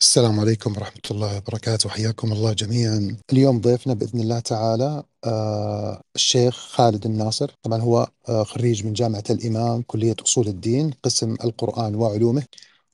السلام عليكم ورحمة الله وبركاته حياكم الله جميعا اليوم ضيفنا بإذن الله تعالى آه، الشيخ خالد الناصر طبعا هو آه، خريج من جامعة الإمام كلية أصول الدين قسم القرآن وعلومه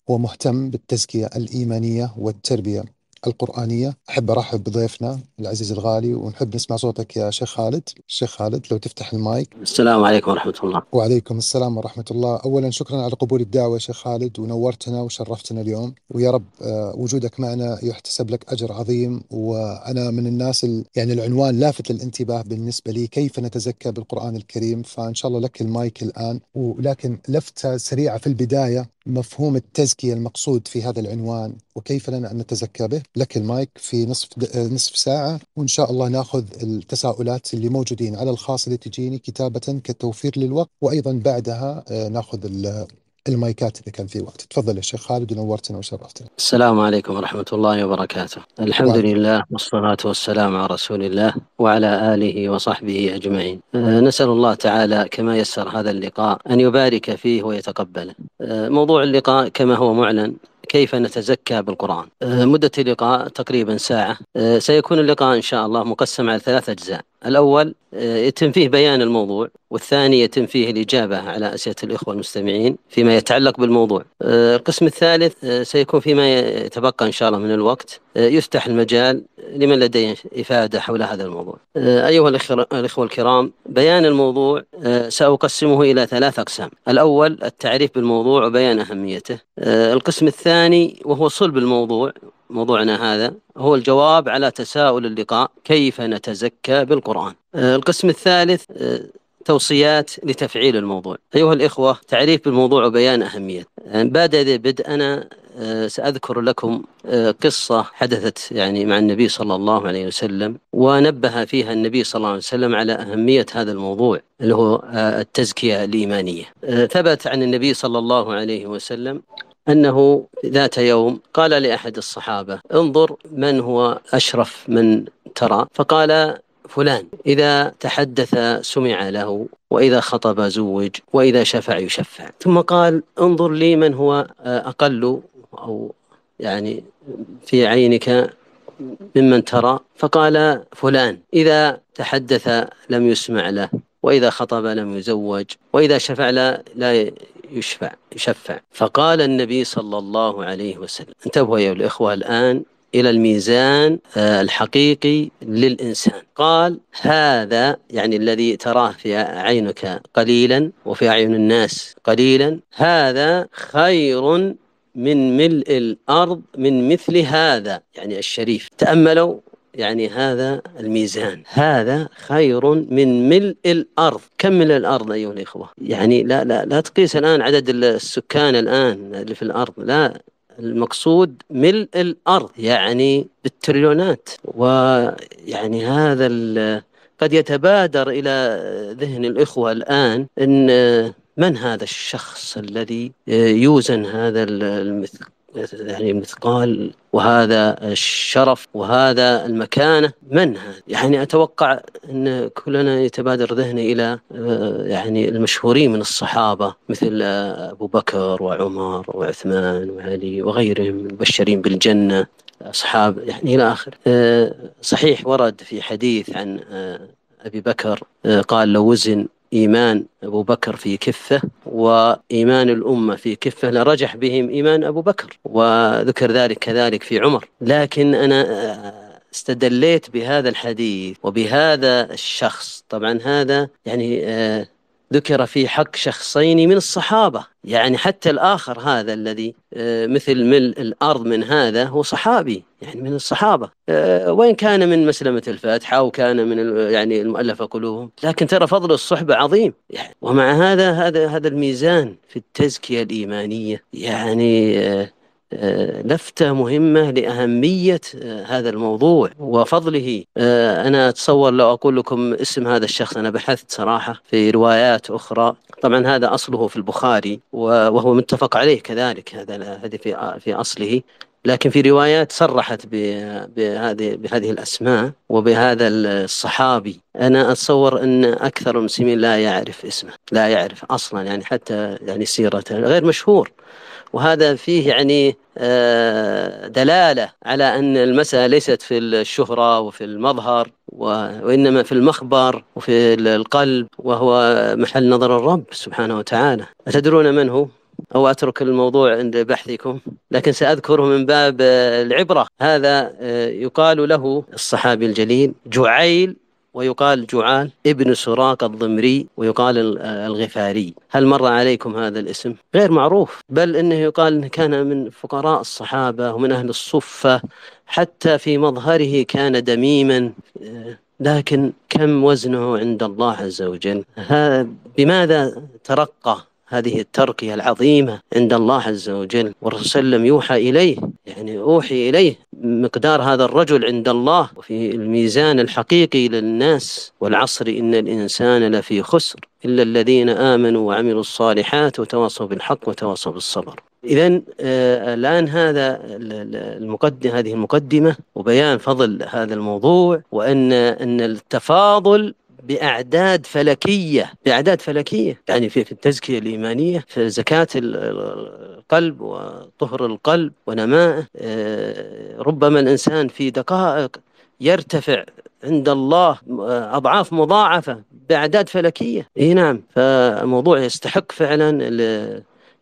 ومهتم بالتزكية الإيمانية والتربية القرآنية أحب أرحب بضيفنا العزيز الغالي ونحب نسمع صوتك يا شيخ خالد شيخ خالد لو تفتح المايك السلام عليكم ورحمة الله وعليكم السلام ورحمة الله أولا شكرا على قبول الدعوة شيخ خالد ونورتنا وشرفتنا اليوم ويا رب آه، وجودك معنا يحتسب لك أجر عظيم وأنا من الناس يعني العنوان لافت للانتباه بالنسبة لي كيف نتزكى بالقرآن الكريم فإن شاء الله لك المايك الآن ولكن لفتة سريعة في البداية مفهوم التزكية المقصود في هذا العنوان وكيف لنا أن نتزكى به لك المايك في نصف نصف ساعة وإن شاء الله ناخذ التساؤلات اللي موجودين على الخاص اللي تجيني كتابة كتوفير للوقت وأيضا بعدها آه، ناخذ المايكات اذا كان في وقت تفضل يا شيخ خالد ونورتنا وشرفتنا السلام عليكم ورحمه الله وبركاته الحمد لله والصلاه والسلام على رسول الله وعلى اله وصحبه اجمعين أه، نسال الله تعالى كما يسر هذا اللقاء ان يبارك فيه ويتقبله أه، موضوع اللقاء كما هو معلن كيف نتزكى بالقرآن أه، مدة اللقاء تقريبا ساعة سيكون اللقاء إن شاء الله مقسم على ثلاث أجزاء الأول آه، يتم فيه بيان الموضوع والثاني يتم فيه الإجابة على أسئلة الإخوة المستمعين فيما يتعلق بالموضوع آه، القسم الثالث آه، سيكون فيما يتبقى إن شاء الله من الوقت يفتح المجال لمن لديه إفادة حول هذا الموضوع أيها الإخوة الكرام بيان الموضوع سأقسمه إلى ثلاث أقسام الأول التعريف بالموضوع وبيان أهميته القسم الثاني وهو صلب الموضوع موضوعنا هذا هو الجواب على تساؤل اللقاء كيف نتزكى بالقرآن آه، القسم الثالث آه، توصيات لتفعيل الموضوع أيها الإخوة تعريف بالموضوع وبيان أهمية آه، بادئ انا سأذكر لكم قصة حدثت يعني مع النبي صلى الله عليه وسلم ونبه فيها النبي صلى الله عليه وسلم على أهمية هذا الموضوع اللي هو التزكية الإيمانية ثبت عن النبي صلى الله عليه وسلم أنه ذات يوم قال لأحد الصحابة انظر من هو أشرف من ترى فقال فلان إذا تحدث سمع له وإذا خطب زوج وإذا شفع يشفع ثم قال انظر لي من هو أقل أو يعني في عينك ممن ترى فقال فلان إذا تحدث لم يسمع له وإذا خطب لم يزوج وإذا شفع لا, لا يشفع يشفع فقال النبي صلى الله عليه وسلم انتبهوا يا الإخوة الآن إلى الميزان آه، الحقيقي للإنسان قال هذا يعني الذي تراه في عينك قليلا وفي أعين الناس قليلا هذا خير من ملء الأرض من مثل هذا يعني الشريف تأملوا يعني هذا الميزان هذا خير من ملء الأرض كم ملء الأرض أيها الإخوة يعني لا, لا, لا تقيس الآن عدد السكان الآن اللي في الأرض لا المقصود ملء الأرض يعني بالتريليونات ويعني هذا قد يتبادر إلى ذهن الإخوة الآن أن من هذا الشخص الذي يوزن هذا المثل يعني مثقال وهذا الشرف وهذا المكانه من هذا؟ يعني اتوقع ان كلنا يتبادر ذهني الى آه، يعني المشهورين من الصحابه مثل آه، ابو بكر وعمر وعثمان وعلي وغيرهم المبشرين بالجنه اصحاب يعني الى اخره. آه، صحيح ورد في حديث عن ابي بكر قال لو وزن إيمان أبو بكر في كفة وإيمان الأمة في كفة لرجح بهم إيمان أبو بكر وذكر ذلك كذلك في عمر لكن أنا آه، استدليت بهذا الحديث وبهذا الشخص طبعا هذا يعني آه، ذكر في حق شخصين من الصحابة يعني حتى الآخر هذا الذي آه، مثل ملء الأرض من هذا هو صحابي يعني من الصحابة آه، وإن كان من مسلمة الفاتحة أو كان من يعني المؤلفة قلوبهم لكن ترى فضل الصحبة عظيم يعني ومع هذا هذا هذا الميزان في التزكية الإيمانية يعني آه، آه، لفتة مهمة لأهمية آه، هذا الموضوع وفضله آه، أنا أتصور لو أقول لكم اسم هذا الشخص أنا بحثت صراحة في روايات أخرى طبعا هذا أصله في البخاري وهو متفق عليه كذلك هذا هذه في أصله لكن في روايات صرحت بهذه بهذه الاسماء وبهذا الصحابي انا اتصور ان اكثر المسلمين لا يعرف اسمه لا يعرف اصلا يعني حتى يعني سيرته غير مشهور وهذا فيه يعني آه، دلالة على أن المسألة ليست في الشهرة وفي المظهر وإنما في المخبر وفي القلب وهو محل نظر الرب سبحانه وتعالى أتدرون من هو؟ أو أترك الموضوع عند بحثكم لكن سأذكره من باب العبرة هذا آه، يقال له الصحابي الجليل جعيل ويقال جعان ابن سراق الضمري ويقال الغفاري هل مر عليكم هذا الاسم غير معروف بل انه يقال انه كان من فقراء الصحابه ومن اهل الصفه حتى في مظهره كان دميما لكن كم وزنه عند الله عز وجل بماذا ترقى هذه الترقية العظيمة عند الله عز وجل والرسول صلى الله عليه وسلم يوحى إليه يعني أوحي إليه مقدار هذا الرجل عند الله وفي الميزان الحقيقي للناس والعصر إن الإنسان لفي خسر إلا الذين آمنوا وعملوا الصالحات وتواصوا بالحق وتواصوا بالصبر إذا آه، الآن هذا المقدم هذه المقدمة وبيان فضل هذا الموضوع وأن أن التفاضل باعداد فلكيه باعداد فلكيه يعني في, في التزكيه الايمانيه في زكاه القلب وطهر القلب ونمائه آه، ربما الانسان في دقائق يرتفع عند الله آه، اضعاف مضاعفه باعداد فلكيه اي نعم فموضوع يستحق فعلا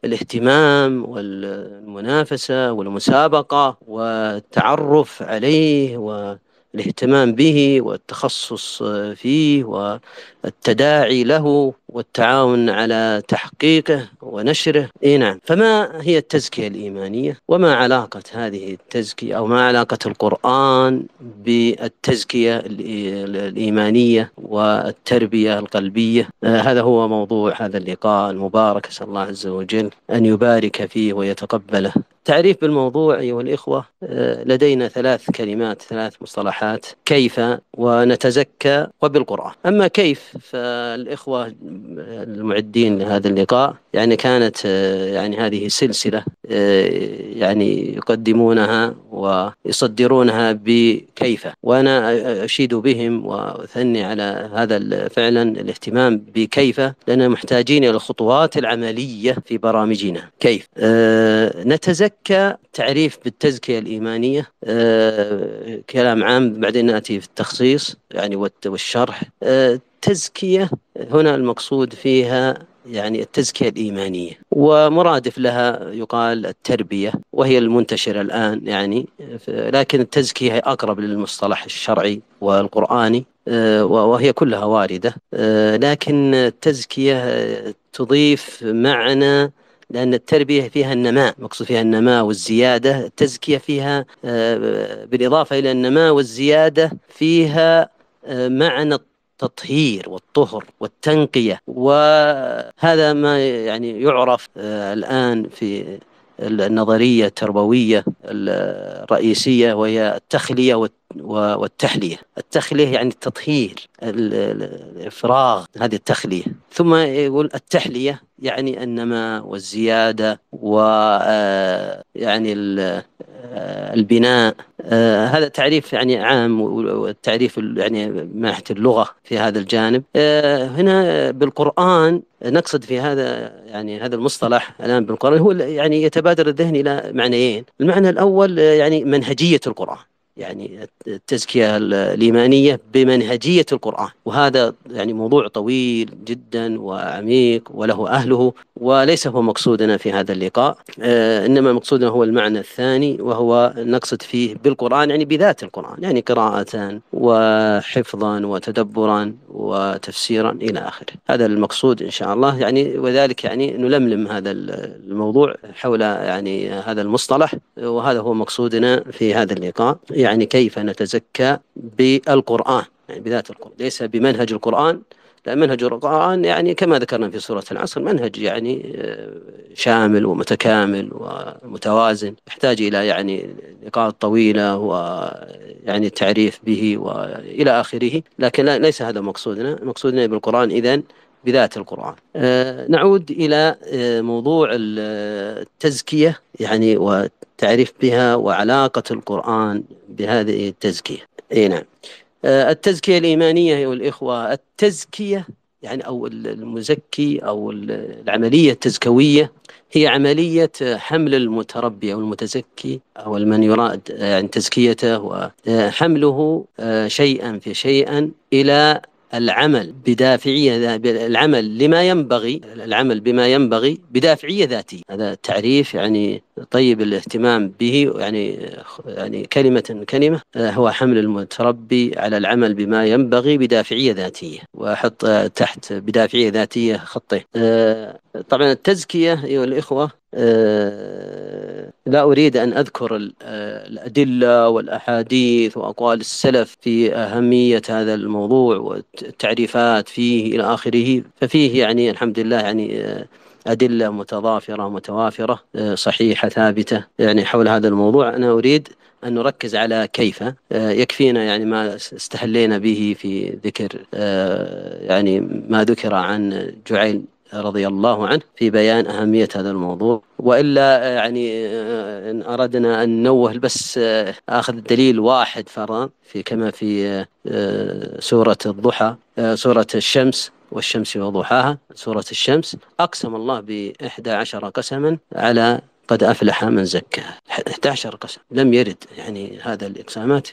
الاهتمام والمنافسه والمسابقه والتعرف عليه و الاهتمام به والتخصص فيه والتداعي له والتعاون على تحقيقه ونشره اي نعم فما هي التزكيه الايمانيه وما علاقه هذه التزكيه او ما علاقه القران بالتزكيه الايمانيه والتربيه القلبيه آه، هذا هو موضوع هذا اللقاء المبارك اسال الله عز وجل ان يبارك فيه ويتقبله التعريف بالموضوع أيها الإخوة آه، لدينا ثلاث كلمات ثلاث مصطلحات كيف ونتزكى وبالقرآن أما كيف فالإخوة المعدين لهذا اللقاء يعني كانت آه، يعني هذه سلسلة آه، يعني يقدمونها ويصدرونها بكيفة وأنا أشيد بهم وأثني على هذا فعلا الاهتمام بكيفة لأننا محتاجين إلى الخطوات العملية في برامجنا كيف أه نتزكى تعريف بالتزكية الإيمانية أه كلام عام بعدين نأتي في التخصيص يعني والشرح أه تزكية هنا المقصود فيها يعني التزكية الإيمانية ومرادف لها يقال التربية وهي المنتشرة الآن يعني لكن التزكية هي أقرب للمصطلح الشرعي والقرآني آه، وهي كلها واردة آه، لكن التزكية تضيف معنى لأن التربية فيها النماء مقصود فيها النماء والزيادة التزكية فيها آه، بالإضافة إلى النماء والزيادة فيها معنى التطهير والطهر والتنقية وهذا ما يعني يعرف آه، الآن في النظرية التربوية الرئيسية وهي التخلية والتحلية التخلية يعني التطهير الإفراغ هذه التخلية ثم يقول التحلية يعني النماء والزيادة ويعني آه، آه، البناء آه، هذا تعريف يعني عام والتعريف يعني من ناحيه اللغه في هذا الجانب آه، هنا بالقران نقصد في هذا يعني هذا المصطلح الان بالقران هو يعني يتبادر الذهن الى معنيين المعنى الاول يعني منهجيه القران يعني التزكية الإيمانية بمنهجية القرآن وهذا يعني موضوع طويل جدا وعميق وله أهله وليس هو مقصودنا في هذا اللقاء آه، إنما مقصودنا هو المعنى الثاني وهو نقصد فيه بالقرآن يعني بذات القرآن يعني قراءة وحفظا وتدبرا وتفسيرا إلى آخره هذا المقصود إن شاء الله يعني وذلك يعني نلملم هذا الموضوع حول يعني هذا المصطلح وهذا هو مقصودنا في هذا اللقاء يعني كيف نتزكى بالقرآن يعني بذات القرآن ليس بمنهج القرآن لأن منهج القرآن يعني كما ذكرنا في سورة العصر منهج يعني آه، شامل ومتكامل ومتوازن يحتاج إلى يعني نقاط طويلة ويعني التعريف به وإلى آخره لكن ليس هذا مقصودنا مقصودنا بالقرآن إذن بذات القرآن آه، نعود إلى آه، موضوع التزكية يعني تعريف بها وعلاقة القرآن بهذه التزكية أي نعم آه، التزكية الإيمانية أيها الإخوة التزكية يعني أو المزكي أو العملية التزكوية هي عملية حمل المتربي أو المتزكي أو من يراد عن تزكيته وحمله آه، آه، شيئا فشيئا إلى العمل بدافعية العمل لما ينبغي العمل بما ينبغي بدافعية ذاتية هذا تعريف يعني طيب الاهتمام به يعني يعني كلمة كلمة آه، هو حمل المتربي على العمل بما ينبغي بدافعية ذاتية وأحط آه، تحت بدافعية ذاتية خطين آه، طبعا التزكية أيها الإخوة آه، لا أريد أن أذكر آه، الأدلة والأحاديث وأقوال السلف في أهمية هذا الموضوع والتعريفات فيه إلى آخره ففيه يعني الحمد لله يعني آه، أدلة متضافرة متوافرة صحيحة ثابتة يعني حول هذا الموضوع أنا أريد أن نركز على كيف يكفينا يعني ما استهلينا به في ذكر يعني ما ذكر عن جعيل رضي الله عنه في بيان أهمية هذا الموضوع وإلا آه، يعني آه، إن أردنا أن نوه بس آه، أخذ دليل واحد فرا في كما في سورة الضحى سورة الشمس والشمس وضحاها سورة الشمس أقسم الله بإحدى عشر قسما على قد أفلح من زكاها 11 قسم لم يرد يعني هذا الإقسامات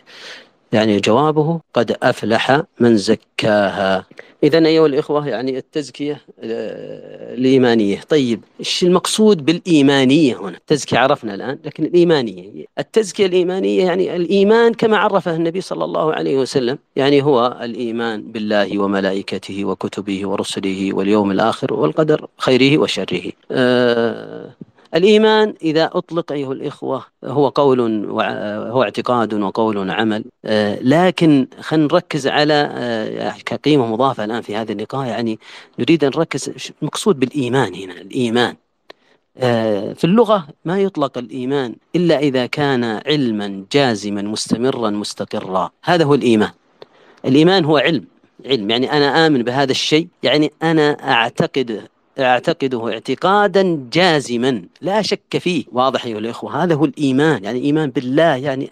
يعني جوابه قد أفلح من زكاها إذا أيها الإخوة يعني التزكية آه، الإيمانية طيب إيش المقصود بالإيمانية هنا التزكية عرفنا الآن لكن الإيمانية التزكية الإيمانية يعني الإيمان كما عرفه النبي صلى الله عليه وسلم يعني هو الإيمان بالله وملائكته وكتبه ورسله واليوم الآخر والقدر خيره وشره أه الإيمان إذا أطلق أيها الإخوة هو قول هو اعتقاد وقول عمل آه، لكن خلينا نركز على آه، كقيمة مضافة الآن في هذا اللقاء يعني نريد أن نركز مقصود بالإيمان هنا الإيمان آه، في اللغة ما يطلق الإيمان إلا إذا كان علما جازما مستمرا مستقرا هذا هو الإيمان الإيمان هو علم علم يعني أنا آمن بهذا الشيء يعني أنا أعتقد أعتقده اعتقادا جازما لا شك فيه واضح أيها الإخوة هذا هو الإيمان يعني إيمان بالله يعني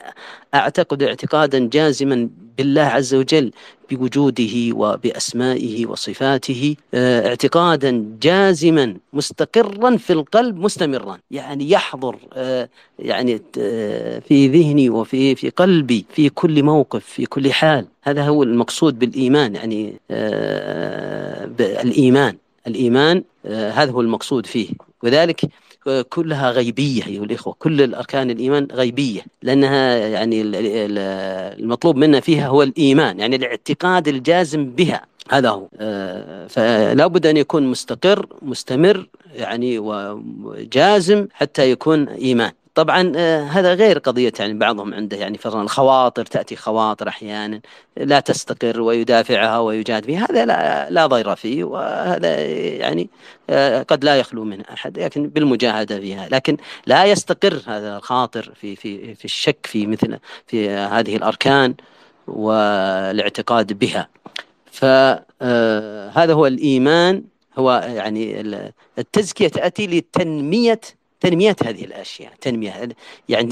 أعتقد اعتقادا جازما بالله عز وجل بوجوده وبأسمائه وصفاته آه، اعتقادا جازما مستقرا في القلب مستمرا يعني يحضر آه، يعني آه، في ذهني وفي في قلبي في كل موقف في كل حال هذا هو المقصود بالإيمان يعني الإيمان الإيمان آه، هذا هو المقصود فيه وذلك آه، كلها غيبية أيها الإخوة كل الأركان الإيمان غيبية لأنها يعني المطلوب منا فيها هو الإيمان يعني الاعتقاد الجازم بها هذا هو آه، فلا بد أن يكون مستقر مستمر يعني وجازم حتى يكون إيمان طبعا آه، هذا غير قضية يعني بعضهم عنده يعني فرضا الخواطر تأتي خواطر أحيانا لا تستقر ويدافعها ويجاد فيها هذا لا, لا ضير فيه وهذا يعني آه، قد لا يخلو من أحد لكن بالمجاهدة فيها لكن لا يستقر هذا الخاطر في في في الشك في مثل في هذه الأركان والاعتقاد بها فهذا آه، هو الإيمان هو يعني التزكية تأتي لتنمية تنمية هذه الأشياء تنمية يعني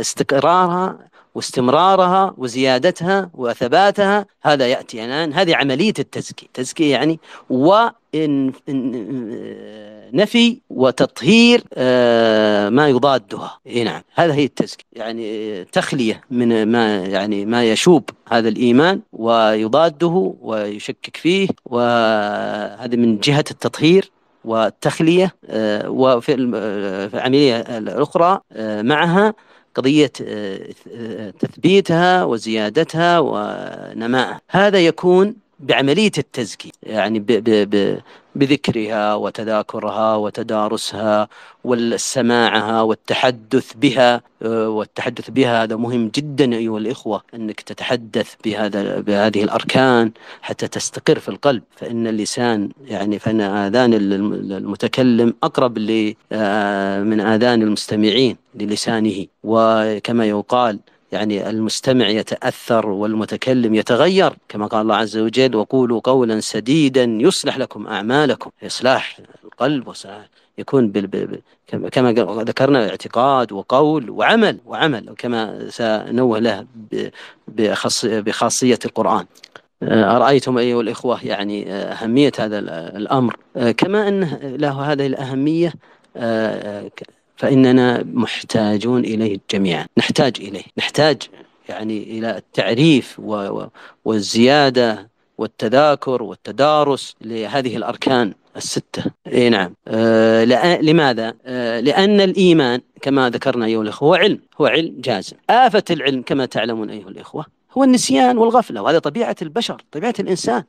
استقرارها واستمرارها وزيادتها وثباتها هذا يأتي الآن هذه عملية التزكية تزكية يعني ونفي وتطهير آه، ما يضادها إيه نعم هذا هي التزكية يعني تخلية من ما يعني ما يشوب هذا الإيمان ويضاده ويشكك فيه وهذا من جهة التطهير والتخلية آه، وفي آه، العملية الأخرى آه، معها قضية تثبيتها وزيادتها ونمائها هذا يكون بعملية التزكية يعني بذكرها وتذاكرها وتدارسها والسماعها والتحدث بها آه، والتحدث بها هذا مهم جدا ايها الاخوه انك تتحدث بهذا بهذه الاركان حتى تستقر في القلب فان اللسان يعني فان اذان المتكلم اقرب آه، من اذان المستمعين للسانه وكما يقال يعني المستمع يتأثر والمتكلم يتغير كما قال الله عز وجل وقولوا قولا سديدا يصلح لكم أعمالكم إصلاح القلب وصلاح يكون بال... كما ذكرنا اعتقاد وقول وعمل وعمل كما سنوه له بخص... بخاصية القرآن آه، أرأيتم أيها الإخوة يعني آه، أهمية هذا الأمر آه، كما أن له هذه الأهمية فإننا محتاجون إليه جميعا نحتاج إليه نحتاج يعني إلى التعريف والزيادة والتذاكر والتدارس لهذه الأركان الستة إيه نعم آه لماذا؟ آه لأن الإيمان كما ذكرنا أيها الأخوة هو علم هو علم جازم آفة العلم كما تعلمون أيها الأخوة هو النسيان والغفلة وهذا طبيعة البشر طبيعة الإنسان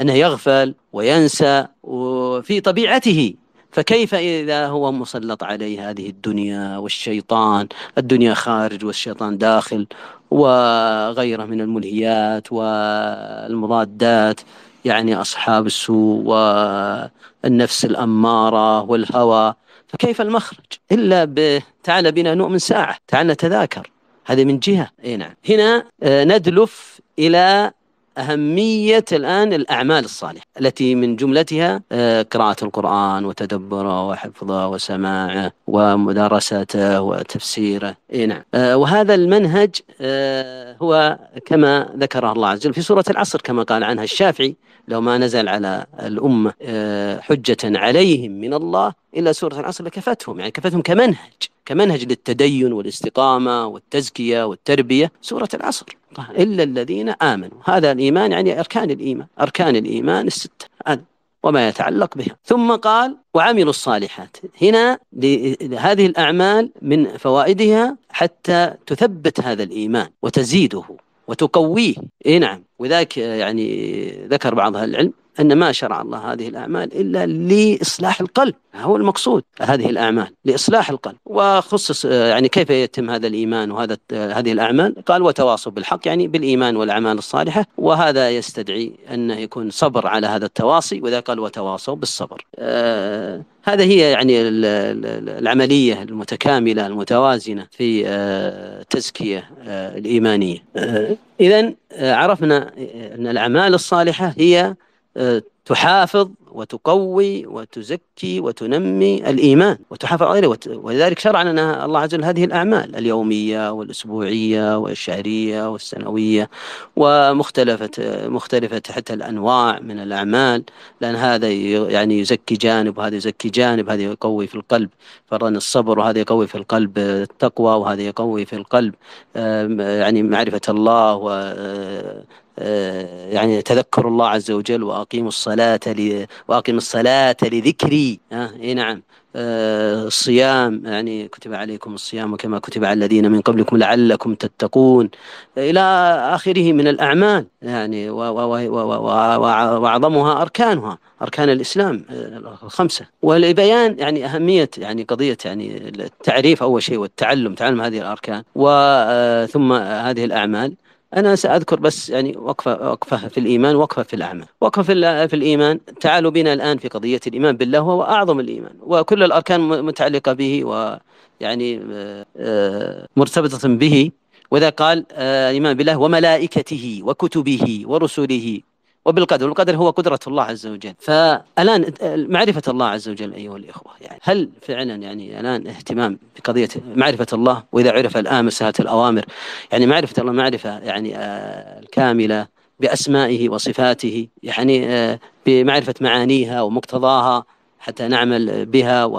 أنه يغفل وينسى وفي طبيعته فكيف إذا هو مسلط عليه هذه الدنيا والشيطان الدنيا خارج والشيطان داخل وغيره من الملهيات والمضادات يعني أصحاب السوء والنفس الأمارة والهوى فكيف المخرج إلا تعال بنا نؤمن ساعة تعال نتذاكر هذه من جهة إيه نعم. هنا آه، ندلف إلى أهمية الآن الأعمال الصالحة التي من جملتها آه، قراءة القرآن وتدبره وحفظه وسماعه ومدارسته وتفسيره إيه نعم آه، وهذا المنهج آه، هو كما ذكره الله عز وجل في سورة العصر كما قال عنها الشافعي لو ما نزل على الأمة آه، حجة عليهم من الله إلا سورة العصر لكفتهم يعني كفتهم كمنهج كمنهج للتدين والاستقامة والتزكية والتربية سورة العصر إلا الذين آمنوا هذا الإيمان يعني أركان الإيمان أركان الإيمان الستة وما يتعلق بها ثم قال وعملوا الصالحات هنا هذه الأعمال من فوائدها حتى تثبت هذا الإيمان وتزيده وتقويه اي نعم وذاك آه، يعني آه، ذكر بعض اهل العلم أن ما شرع الله هذه الأعمال إلا لإصلاح القلب هو المقصود هذه الأعمال لإصلاح القلب وخصص آه، يعني كيف يتم هذا الإيمان وهذا هذه الأعمال قال وتواصوا بالحق يعني بالإيمان والأعمال الصالحة وهذا يستدعي أنه يكون صبر على هذا التواصي وإذا قال وتواصوا بالصبر آه هذا هي يعني العملية المتكاملة المتوازنة في التزكية آه، آه، الإيمانية إذا عرفنا أن الأعمال الصالحة هي آه، تحافظ وتقوي وتزكي وتنمي الإيمان وتحافظ عليه ولذلك شرع لنا الله عز وجل هذه الأعمال اليومية والأسبوعية والشهرية والسنوية ومختلفة مختلفة حتى الأنواع من الأعمال لأن هذا يعني يزكي جانب وهذا يزكي جانب هذا يقوي في القلب فرضا الصبر وهذا يقوي في القلب التقوى وهذا يقوي في القلب آه، يعني معرفة الله و آه، آه، يعني تذكروا الله عز وجل واقيموا الصلاه ل... الصلاه لذكري آه، اي نعم آه، الصيام يعني كتب عليكم الصيام وكما كتب على الذين من قبلكم لعلكم تتقون الى اخره من الاعمال يعني واعظمها اركانها اركان الاسلام الخمسه ولبيان يعني اهميه يعني قضيه يعني التعريف اول شيء والتعلم تعلم هذه الاركان وثم هذه الاعمال أنا سأذكر بس يعني وقفة وقفة في الإيمان وقفة في الأعمال وقفة في, في الإيمان تعالوا بنا الآن في قضية الإيمان بالله وهو أعظم الإيمان وكل الأركان متعلقة به ويعني آه، آه، مرتبطة به وإذا قال آه، الإيمان بالله وملائكته وكتبه ورسله وبالقدر والقدر هو قدرة الله عز وجل فالآن معرفة الله عز وجل أيها الإخوة يعني هل فعلا يعني الآن اهتمام بقضية معرفة الله وإذا عرف الآن مسألة الأوامر يعني معرفة الله معرفة يعني آه، الكاملة بأسمائه وصفاته يعني آه، بمعرفة معانيها ومقتضاها حتى نعمل بها و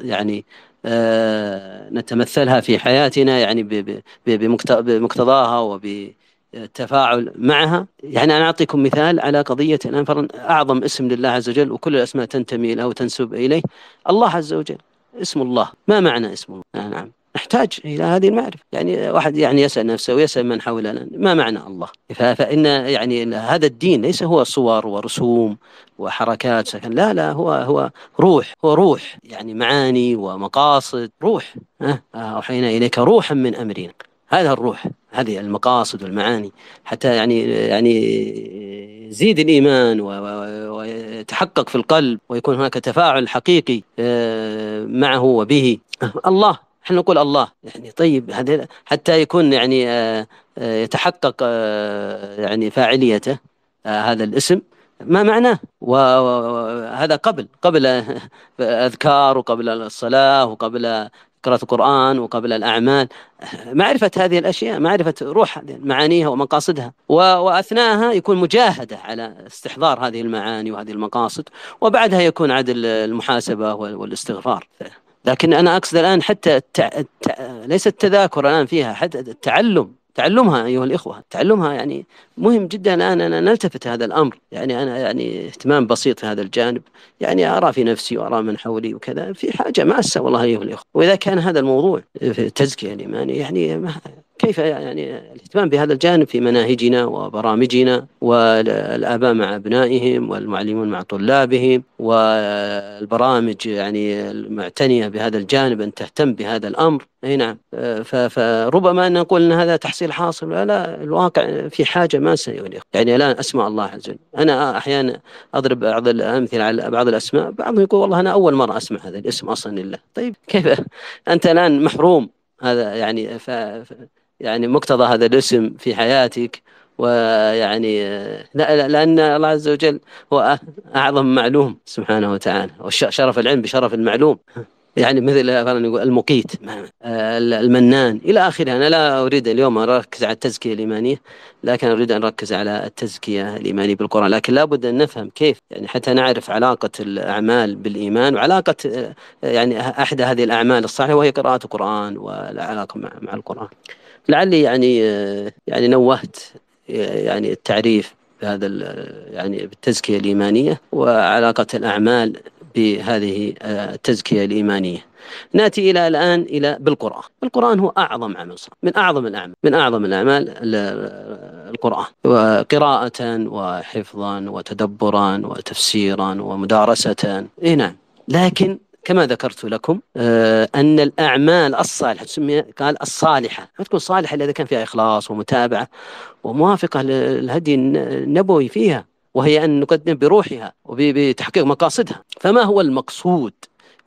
يعني آه، نتمثلها في حياتنا يعني بمقتضاها وب تفاعل معها يعني أنا أعطيكم مثال على قضية الآن أعظم اسم لله عز وجل وكل الأسماء تنتمي له وتنسب إليه الله عز وجل اسم الله ما معنى اسم الله نعم, نعم. نحتاج إلى هذه المعرفة يعني واحد يعني يسأل نفسه ويسأل من حولنا ما معنى الله فإن يعني هذا الدين ليس هو صور ورسوم وحركات سكن لا لا هو هو روح هو روح يعني معاني ومقاصد روح أوحينا إليك روحا من أمرنا هذا الروح هذه المقاصد والمعاني حتى يعني يعني يزيد الايمان ويتحقق في القلب ويكون هناك تفاعل حقيقي آه، معه وبه الله احنا نقول الله يعني طيب حتى يكون يعني آه، آه، يتحقق يعني فاعليته هذا الاسم ما معناه وهذا قبل قبل اذكار وقبل الصلاه وقبل قراءة القرآن وقبل الأعمال معرفة هذه الأشياء معرفة روح معانيها ومقاصدها وأثناءها يكون مجاهدة على استحضار هذه المعاني وهذه المقاصد وبعدها يكون عدل المحاسبة والاستغفار لكن أنا أقصد الآن حتى التع... التع... ليس التذاكر الآن فيها حتى التعلم تعلمها ايها الاخوه تعلمها يعني مهم جدا الان ان نلتفت هذا الامر يعني انا يعني اهتمام بسيط في هذا الجانب يعني ارى في نفسي وارى من حولي وكذا في حاجه ماسه والله ايها الاخوه واذا كان هذا الموضوع في التزكيه الايمانيه يعني ما كيف يعني الاهتمام بهذا الجانب في مناهجنا وبرامجنا والآباء مع أبنائهم والمعلمون مع طلابهم والبرامج يعني المعتنية بهذا الجانب أن تهتم بهذا الأمر أي نعم آه، فربما أن نقول أن هذا تحصيل حاصل لا الواقع في حاجة ماسة يعني الآن أسمع الله عز وجل أنا أحيانا أضرب بعض الأمثلة على بعض الأسماء بعضهم يقول والله أنا أول مرة أسمع هذا الاسم أصلا لله طيب كيف أنت الآن محروم هذا يعني ف... يعني مقتضى هذا الاسم في حياتك ويعني آه، لا لأن الله عز وجل هو أعظم معلوم سبحانه وتعالى وشرف العلم بشرف المعلوم يعني مثل يقول المقيت المنان الى اخره انا لا اريد اليوم ان اركز على التزكيه الايمانيه لكن اريد ان اركز على التزكيه الايمانيه بالقران لكن لابد ان نفهم كيف يعني حتى نعرف علاقه الاعمال بالايمان وعلاقه آه، يعني احدى هذه الاعمال الصالحه وهي قراءه القران والعلاقه مع القران لعلي يعني يعني نوهت يعني التعريف بهذا يعني بالتزكيه الايمانيه وعلاقه الاعمال بهذه التزكيه الايمانيه. ناتي الى الان الى بالقران، القران هو اعظم عمل صار. من اعظم الاعمال، من اعظم الاعمال القران وقراءه وحفظا وتدبرا وتفسيرا ومدارسه. اي نعم، لكن كما ذكرت لكم آه، أن الأعمال الصالحة تسمي قال الصالحة تكون صالحة إذا كان فيها إخلاص ومتابعة وموافقة للهدي النبوي فيها وهي أن نقدم بروحها وبتحقيق مقاصدها فما هو المقصود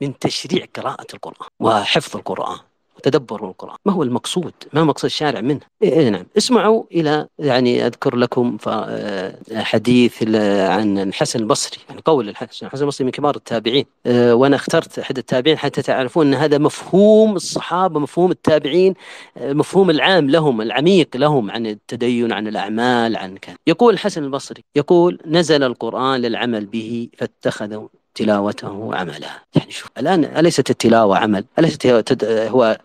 من تشريع قراءة القرآن وحفظ القرآن وتدبروا القرآن ما هو المقصود ما مقصود الشارع منه إيه،, إيه نعم اسمعوا إلى يعني أذكر لكم آه، حديث عن الحسن البصري عن يعني قول الحسن الحسن البصري من كبار التابعين آه، وأنا اخترت أحد التابعين حتى تعرفون أن هذا مفهوم الصحابة مفهوم التابعين آه، مفهوم العام لهم العميق لهم عن التدين عن الأعمال عن كذا يقول الحسن البصري يقول نزل القرآن للعمل به فاتخذوا تلاوته عملا يعني شوف الآن أليست التلاوة عمل أليست هو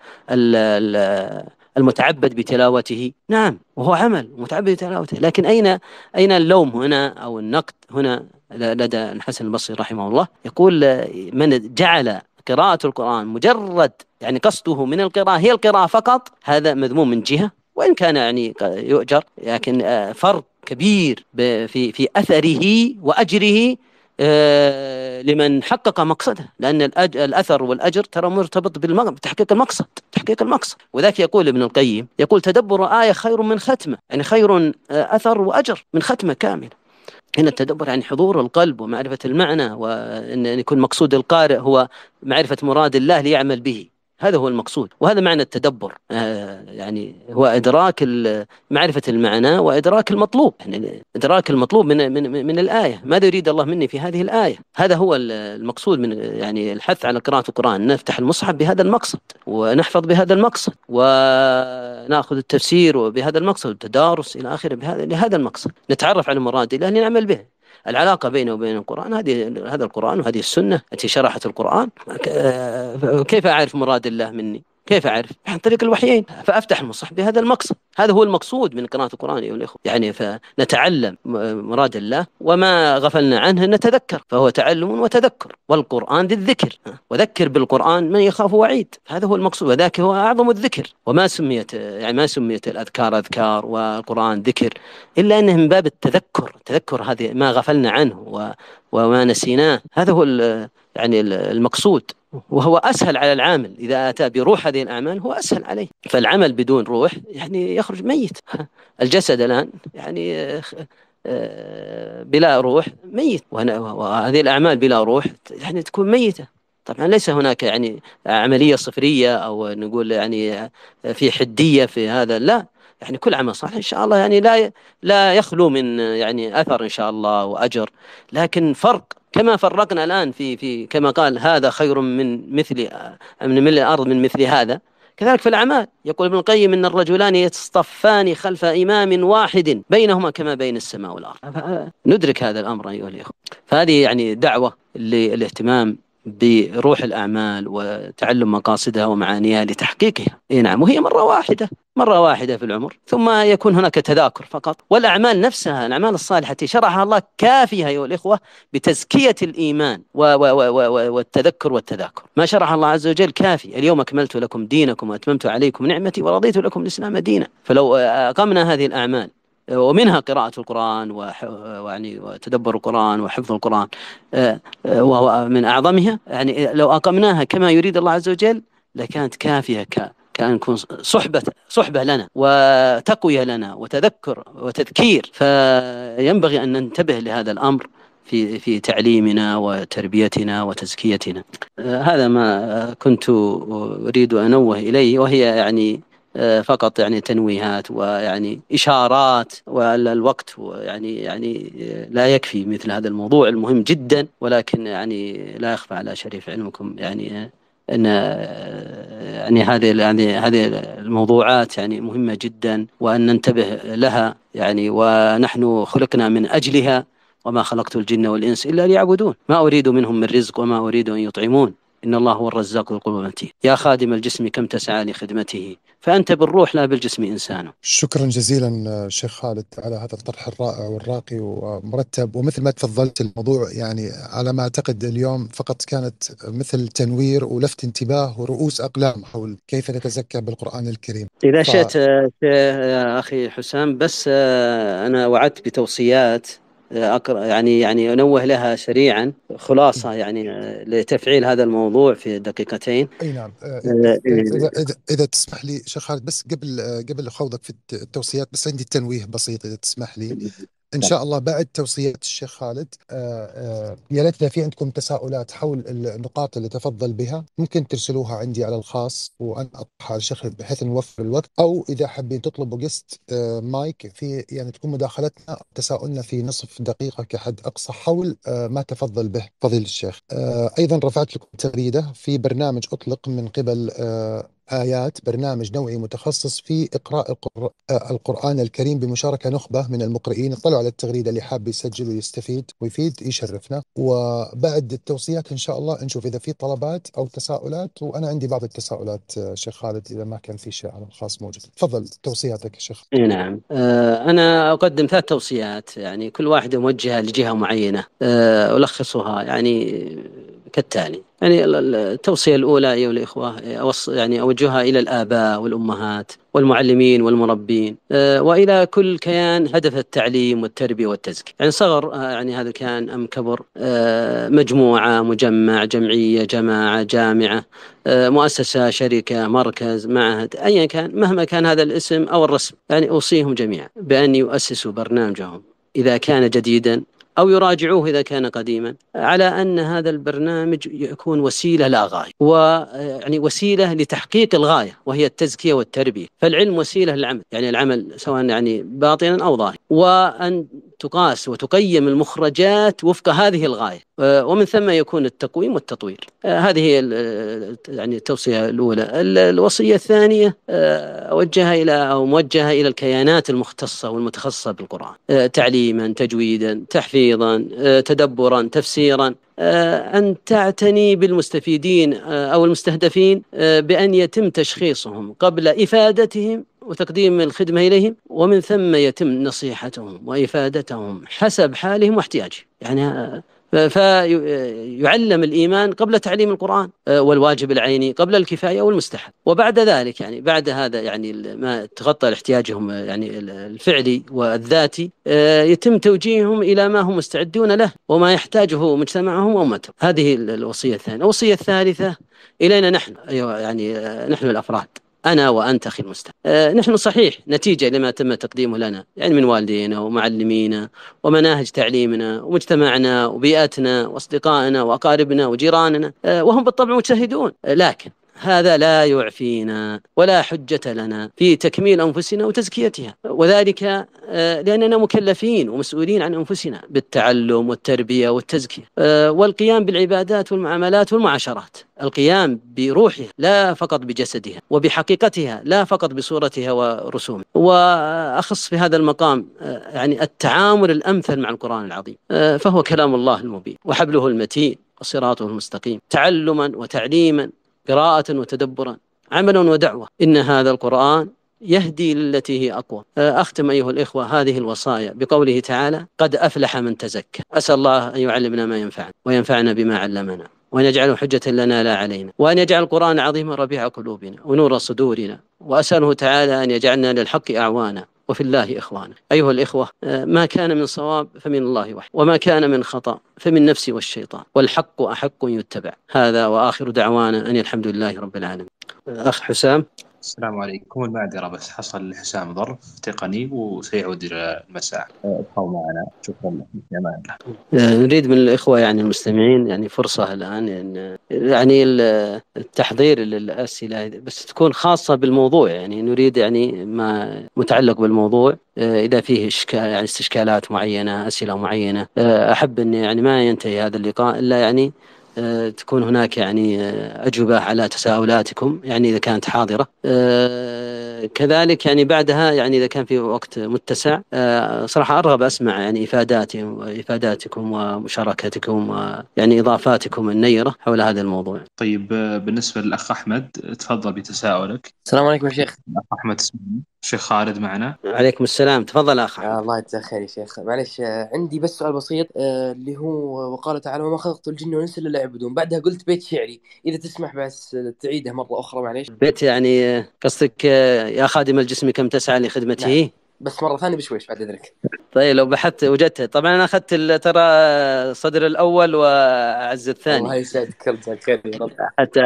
المتعبد بتلاوته نعم وهو عمل متعبد بتلاوته لكن أين أين اللوم هنا أو النقد هنا لدى الحسن البصري رحمه الله يقول من جعل قراءة القرآن مجرد يعني قصده من القراءة هي القراءة فقط هذا مذموم من جهة وإن كان يعني يؤجر لكن آه، فرق كبير في في أثره وأجره آه، لمن حقق مقصده لأن الأثر والأجر ترى مرتبط بتحقيق المقصد تحقيق المقصد وذاك يقول ابن القيم يقول تدبر آية خير من ختمة يعني خير آه، أثر وأجر من ختمة كاملة هنا التدبر يعني حضور القلب ومعرفة المعنى وأن يكون مقصود القارئ هو معرفة مراد الله ليعمل به هذا هو المقصود وهذا معنى التدبر آه، يعني هو ادراك معرفه المعنى وادراك المطلوب يعني ادراك المطلوب من من من الايه ماذا يريد الله مني في هذه الايه هذا هو المقصود من يعني الحث على قراءه القران نفتح المصحف بهذا المقصد ونحفظ بهذا المقصد وناخذ التفسير بهذا المقصد التدارس الى اخره بهذا لهذا المقصد نتعرف على المراد الله لنعمل به العلاقة بينه وبين القرآن هذه هذا القرآن وهذه السنة التي شرحت القرآن آه، كيف أعرف مراد الله مني كيف أعرف؟ عن طريق الوحيين فأفتح المصحف بهذا المقصد هذا هو المقصود من قراءة القرآن أيها الإخوة يعني فنتعلم مراد الله وما غفلنا عنه نتذكر فهو تعلم وتذكر والقرآن ذي الذكر وذكر بالقرآن من يخاف وعيد هذا هو المقصود وذاك هو أعظم الذكر وما سميت يعني ما سميت الأذكار أذكار والقرآن ذكر إلا أنه من باب التذكر تذكر هذه ما غفلنا عنه وما نسيناه هذا هو يعني المقصود وهو أسهل على العامل إذا أتى بروح هذه الأعمال هو أسهل عليه فالعمل بدون روح يعني يخرج ميت الجسد الآن يعني آه، آه، بلا روح ميت وهذه الأعمال بلا روح يعني تكون ميتة طبعا ليس هناك يعني عملية صفرية أو نقول يعني آه، في حدية في هذا لا يعني كل عمل صالح ان شاء الله يعني لا لا يخلو من يعني اثر ان شاء الله واجر لكن فرق كما فرقنا الآن في في كما قال هذا خير من مثل من ملء الأرض من مثل هذا كذلك في الأعمال يقول ابن القيم إن الرجلان يتصطفان خلف إمام واحد بينهما كما بين السماء والأرض ندرك هذا الأمر أيها الإخوة فهذه يعني دعوة للاهتمام بروح الأعمال وتعلم مقاصدها ومعانيها لتحقيقها إيه نعم وهي مرة واحدة مرة واحدة في العمر ثم يكون هناك تذاكر فقط والأعمال نفسها الأعمال الصالحة التي شرحها الله كافية أيها الإخوة بتزكية الإيمان و و و و والتذكر والتذاكر ما شرح الله عز وجل كافي اليوم أكملت لكم دينكم وأتممت عليكم نعمتي ورضيت لكم الإسلام دينا فلو أقمنا هذه الأعمال ومنها قراءة القرآن ويعني وتدبر القرآن وحفظ القرآن آه، آه، وهو من أعظمها يعني لو أقمناها كما يريد الله عز وجل لكانت كافية ك كأن تكون صحبة صحبة لنا وتقوية لنا وتذكر وتذكير فينبغي أن ننتبه لهذا الأمر في في تعليمنا وتربيتنا وتزكيتنا آه، هذا ما كنت اريد ان انوه اليه وهي يعني آه، فقط يعني تنويهات ويعني اشارات والوقت يعني يعني آه، لا يكفي مثل هذا الموضوع المهم جدا ولكن يعني لا يخفى على شريف علمكم يعني آه، ان يعني هذه يعني هذه الموضوعات يعني مهمه جدا وان ننتبه لها يعني ونحن خلقنا من اجلها وما خلقت الجن والانس الا ليعبدون ما اريد منهم من رزق وما اريد ان يطعمون إن الله هو الرزاق ذو القوة المتين يا خادم الجسم كم تسعى لخدمته فأنت بالروح لا بالجسم إنسان شكرا جزيلا شيخ خالد على هذا الطرح الرائع والراقي ومرتب ومثل ما تفضلت الموضوع يعني على ما أعتقد اليوم فقط كانت مثل تنوير ولفت انتباه ورؤوس أقلام حول كيف نتزكى بالقرآن الكريم إذا ف... شئت آه، آه، أخي حسام بس آه، أنا وعدت بتوصيات يعني يعني انوه لها سريعا خلاصه يعني إيه. لتفعيل هذا الموضوع في دقيقتين اي نعم آه، آه، إيه. اذا اذا, إذا تسمح لي شيخ خالد بس قبل آه، قبل خوضك في التوصيات بس عندي تنويه بسيط اذا تسمح لي إيه. ان نعم. شاء الله بعد توصيات الشيخ خالد آه، آه، يا ريتنا في عندكم تساؤلات حول النقاط اللي تفضل بها ممكن ترسلوها عندي على الخاص وانا اطرحها على الشيخ بحيث نوفر الوقت او اذا حابين تطلبوا قست مايك آه، في يعني تكون مداخلتنا تساؤلنا في نصف دقيقه كحد اقصى حول ما تفضل به فضيله الشيخ ايضا رفعت لكم تغريده في برنامج اطلق من قبل آيات برنامج نوعي متخصص في إقراء آه، القرآن الكريم بمشاركة نخبة من المقرئين اطلعوا على التغريدة اللي حاب يسجل ويستفيد ويفيد يشرفنا وبعد التوصيات إن شاء الله نشوف إذا في طلبات أو تساؤلات وأنا عندي بعض التساؤلات آه، شيخ خالد إذا ما كان في شيء على الخاص موجود تفضل توصياتك يا شيخ نعم آه، أنا أقدم ثلاث توصيات يعني كل واحدة موجهة لجهة معينة ألخصها يعني كالتالي يعني التوصية الأولى أيها الإخوة يعني أوجهها إلى الآباء والأمهات والمعلمين والمربين آه، والى كل كيان هدف التعليم والتربيه والتزكيه، يعني صغر آه، يعني هذا الكيان ام كبر آه، مجموعه، مجمع، جمعيه، جماعه، جامعه، مؤسسه، شركه، مركز، معهد، ايا كان مهما كان هذا الاسم او الرسم، يعني اوصيهم جميعا بان يؤسسوا برنامجهم اذا كان جديدا أو يراجعوه إذا كان قديما على أن هذا البرنامج يكون وسيلة لا غاية ويعني وسيلة لتحقيق الغاية وهي التزكية والتربية فالعلم وسيلة للعمل يعني العمل سواء يعني باطنا أو ظاهرا وأن تقاس وتقيم المخرجات وفق هذه الغايه آه، ومن ثم يكون التقويم والتطوير آه، هذه هي آه، يعني التوصيه الاولى الوصيه الثانيه اوجهها الى او موجهه الى الكيانات المختصه والمتخصصه بالقران تعليما تجويدا تحفيظا تدبرا تفسيرا أن تعتني بالمستفيدين أو المستهدفين بأن يتم تشخيصهم قبل إفادتهم وتقديم الخدمة إليهم ومن ثم يتم نصيحتهم وإفادتهم حسب حالهم واحتياجهم يعني آه، فيعلم الإيمان قبل تعليم القرآن آه، والواجب العيني قبل الكفاية والمستحب وبعد ذلك يعني بعد هذا يعني ما تغطى احتياجهم آه، يعني الفعلي والذاتي يتم توجيههم إلى ما هم مستعدون له وما يحتاجه مجتمعهم وأمتهم هذه الوصية الثانية الوصية الثالثة إلينا نحن أيوة، يعني نحن الأفراد أنا وأنت أخي المستعان أه نحن صحيح نتيجة لما تم تقديمه لنا يعني من والدينا ومعلمينا ومناهج تعليمنا ومجتمعنا وبيئتنا وأصدقائنا وأقاربنا وجيراننا أه وهم بالطبع مجتهدون أه لكن هذا لا يعفينا ولا حجة لنا في تكميل أنفسنا وتزكيتها وذلك آه، لأننا مكلفين ومسؤولين عن أنفسنا بالتعلم والتربية والتزكية آه، والقيام بالعبادات والمعاملات والمعاشرات القيام بروحها لا فقط بجسدها وبحقيقتها لا فقط بصورتها ورسومها وأخص في هذا المقام آه، يعني التعامل الأمثل مع القرآن العظيم فهو كلام الله المبين وحبله المتين وصراطه المستقيم تعلما وتعليما قراءة وتدبرا عملا ودعوة إن هذا القرآن يهدي للتي هي أقوى أختم أيها الإخوة هذه الوصايا بقوله تعالى قد أفلح من تزكى أسأل الله أن يعلمنا ما ينفعنا وينفعنا بما علمنا وأن يجعله حجة لنا لا علينا وأن يجعل القرآن عظيما ربيع قلوبنا ونور صدورنا وأسأله تعالى أن يجعلنا للحق أعوانا وفي الله إخوانا أيها الإخوة آه، ما كان من صواب فمن الله وحده وما كان من خطأ فمن نفسي والشيطان والحق أحق يتبع هذا وآخر دعوانا أن الحمد لله رب العالمين آه، أخ حسام السلام عليكم المعذرة بس حصل لحسام ظرف تقني وسيعود إلى المساء ابقوا معنا شكرا لكم الله نريد من الإخوة يعني المستمعين يعني فرصة الآن يعني, يعني التحضير للأسئلة بس تكون خاصة بالموضوع يعني نريد يعني ما متعلق بالموضوع آه، اذا فيه اشكال يعني استشكالات معينه اسئله معينه آه، احب ان يعني ما ينتهي هذا اللقاء الا يعني آه، تكون هناك يعني آه، أجوبة على تساؤلاتكم يعني إذا كانت حاضرة آه، كذلك يعني بعدها يعني إذا كان في وقت متسع صراحة أرغب أسمع يعني إفاداتهم إفاداتكم ومشاركتكم ويعني إضافاتكم النيرة حول هذا الموضوع طيب بالنسبة للأخ أحمد تفضل بتساؤلك السلام عليكم يا شيخ أحمد شيخ خالد معنا عليكم السلام تفضل اخ آه الله يجزاك خير يا شيخ معلش آه عندي بس سؤال بسيط آه اللي هو وقال تعالى وما خلقت الجن والانس الا ليعبدون بعدها قلت بيت شعري اذا تسمح بس آه، تعيده مره اخرى معليش بيت يعني آه، قصدك آه، يا خادم الجسم كم تسعى لخدمته نعم. بس مره ثانيه بشويش بعد اذنك طيب لو بحثت وجدته طبعا انا اخذت ترى صدر الاول واعز الثاني الله يسعدك خير يا رب حتى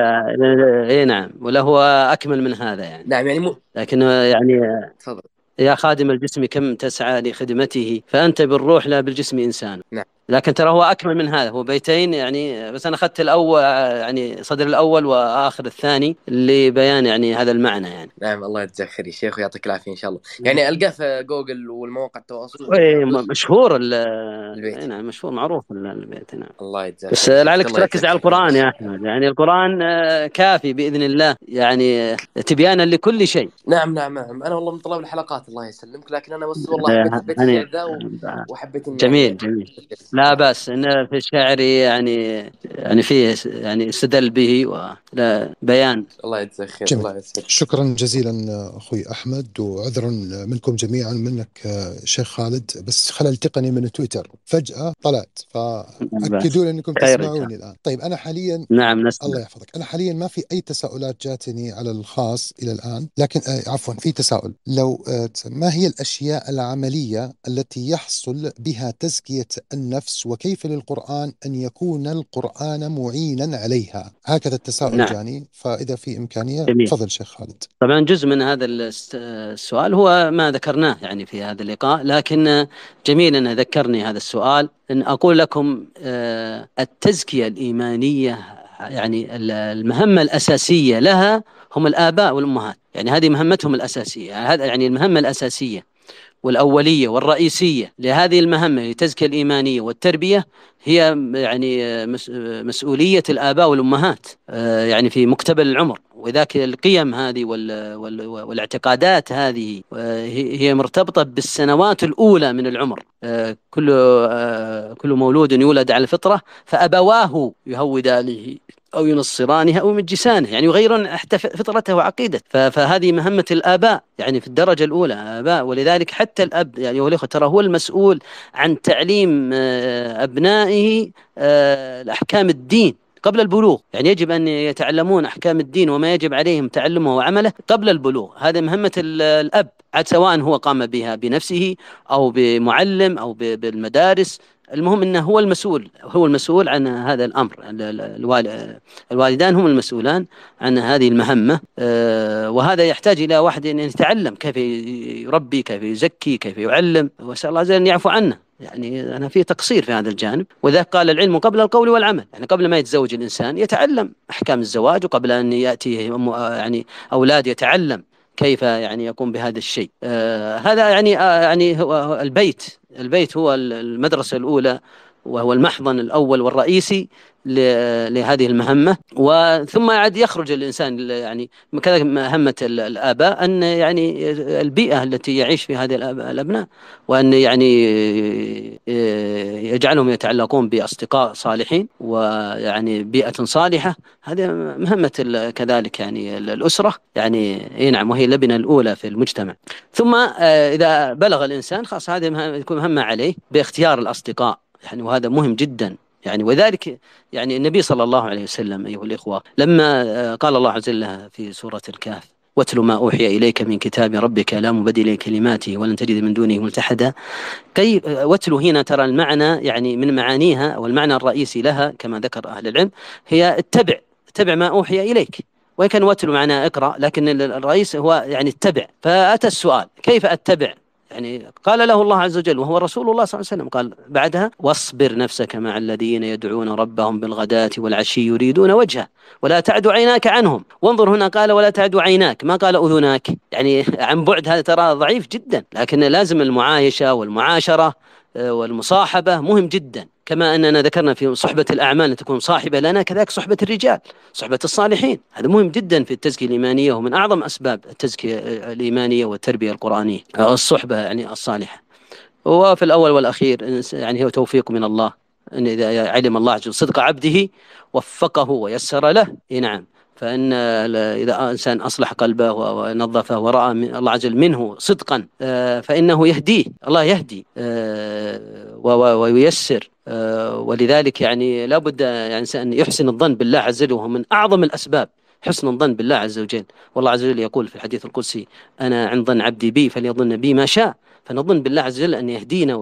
اي نعم ولا هو اكمل من هذا يعني نعم يعني مو لكن يعني تفضل يا خادم الجسم كم تسعى لخدمته فانت بالروح لا بالجسم انسان نعم لكن ترى هو اكمل من هذا هو بيتين يعني بس انا اخذت الاول يعني صدر الاول واخر الثاني لبيان يعني هذا المعنى يعني نعم الله يجزاك خير يا شيخ ويعطيك العافيه ان شاء الله نعم. يعني القاه في جوجل والمواقع التواصل اي مشهور البيت اي نعم مشهور معروف البيت نعم الله يجزاك بس لعلك تركز على القران يا احمد يعني القران آه، كافي باذن الله يعني تبيانا لكل شيء نعم نعم نعم انا والله من طلاب الحلقات الله يسلمك لكن انا بس والله حبيت البيت ذا وحبيت جميل جميل لا باس ان في الشعر يعني يعني فيه يعني استدل به وبيان الله يجزاك خير الله يجزاك خير شكرا جزيلا اخوي احمد وعذرا منكم جميعا منك شيخ خالد بس خلل تقني من تويتر فجاه طلعت فاكدوا لي انكم تسمعوني الان طيب انا حاليا نعم نسمع. الله يحفظك انا حاليا ما في اي تساؤلات جاتني على الخاص الى الان لكن آه، عفوا في تساؤل لو آه، ما هي الاشياء العمليه التي يحصل بها تزكيه النفس النفس وكيف للقرآن أن يكون القرآن معينا عليها هكذا التساؤل نعم. جاني فإذا في إمكانية جميل. تفضل شيخ خالد طبعا جزء من هذا السؤال هو ما ذكرناه يعني في هذا اللقاء لكن جميل أن ذكرني هذا السؤال أن أقول لكم آه، التزكية الإيمانية يعني المهمة الأساسية لها هم الآباء والأمهات يعني هذه مهمتهم الأساسية هذا يعني المهمة الأساسية والأولية والرئيسية لهذه المهمة لتزكية الإيمانية والتربية هي يعني آه، آه، مسؤولية الآباء والأمهات آه، يعني في مقتبل العمر وذاك القيم هذه وال وال والاعتقادات هذه آه، هي مرتبطة بالسنوات الأولى من العمر آه، كل آه، كل مولود يولد على الفطرة فأبواه يهودانه أو ينصرانه أو يمجسانه يعني يغيرون حتى فطرته وعقيدته فهذه مهمة الآباء يعني في الدرجة الأولى آباء ولذلك حتى الأب يعني هو ترى هو المسؤول عن تعليم أبنائه الأحكام الدين قبل البلوغ يعني يجب أن يتعلمون أحكام الدين وما يجب عليهم تعلمه وعمله قبل البلوغ هذا مهمة الأب عاد سواء هو قام بها بنفسه أو بمعلم أو بالمدارس المهم انه هو المسؤول هو المسؤول عن هذا الامر الوالدان هم المسؤولان عن هذه المهمه آه، وهذا يحتاج الى واحد ان يتعلم كيف يربي كيف يزكي كيف يعلم واسال الله ان يعفو عنه يعني أنا في تقصير في هذا الجانب وذاك قال العلم قبل القول والعمل يعني قبل ما يتزوج الإنسان يتعلم أحكام الزواج وقبل أن يأتي يعني أولاد يتعلم كيف يعني يقوم بهذا الشيء آه هذا يعني آه يعني هو البيت البيت هو المدرسة الأولى وهو المحضن الاول والرئيسي لهذه المهمه وثم عاد يخرج الانسان يعني كذلك مهمه الاباء ان يعني البيئه التي يعيش في هذه الابناء وان يعني يجعلهم يتعلقون باصدقاء صالحين ويعني بيئه صالحه هذه مهمه كذلك يعني الاسره يعني اي نعم وهي اللبنه الاولى في المجتمع ثم آه، اذا بلغ الانسان خلاص هذه تكون مهمه عليه باختيار الاصدقاء يعني وهذا مهم جدا يعني وذلك يعني النبي صلى الله عليه وسلم أيها الإخوة لما آه، قال الله عز وجل في سورة الكهف واتل ما أوحي إليك من كتاب ربك لا مبدل لكلماته ولن تجد من دونه ملتحدا كيف آه، واتل هنا ترى المعنى يعني من معانيها والمعنى الرئيسي لها كما ذكر أهل العلم هي اتبع اتبع ما أوحي إليك وإن كان واتل معناه اقرأ لكن الرئيس هو يعني اتبع فأتى السؤال كيف أتبع يعني قال له الله عز وجل وهو رسول الله صلى الله عليه وسلم قال بعدها واصبر نفسك مع الذين يدعون ربهم بالغداة والعشي يريدون وجهه ولا تعد عيناك عنهم وانظر هنا قال ولا تعد عيناك ما قال أذناك يعني عن بعد هذا ترى ضعيف جدا لكن لازم المعايشة والمعاشرة آه، والمصاحبة مهم جدا كما أننا ذكرنا في صحبة الأعمال أن تكون صاحبة لنا كذلك صحبة الرجال صحبة الصالحين هذا مهم جدا في التزكية الإيمانية ومن أعظم أسباب التزكية آه، الإيمانية والتربية القرآنية آه، الصحبة يعني الصالحة وفي الأول والأخير يعني هو توفيق من الله أن إذا علم الله عز وجل صدق عبده وفقه ويسر له نعم فان اذا انسان اصلح قلبه ونظفه وراى من الله عز وجل منه صدقا آه، فانه يهديه الله يهدي آه، وييسر آه، ولذلك يعني لابد يعني ان يحسن الظن بالله عز وجل وهو من اعظم الاسباب حسن الظن بالله عز وجل والله عز وجل يقول في الحديث القدسي أنا عند ظن عبدي بي فليظن بي ما شاء فنظن بالله عز وجل ان يهدينا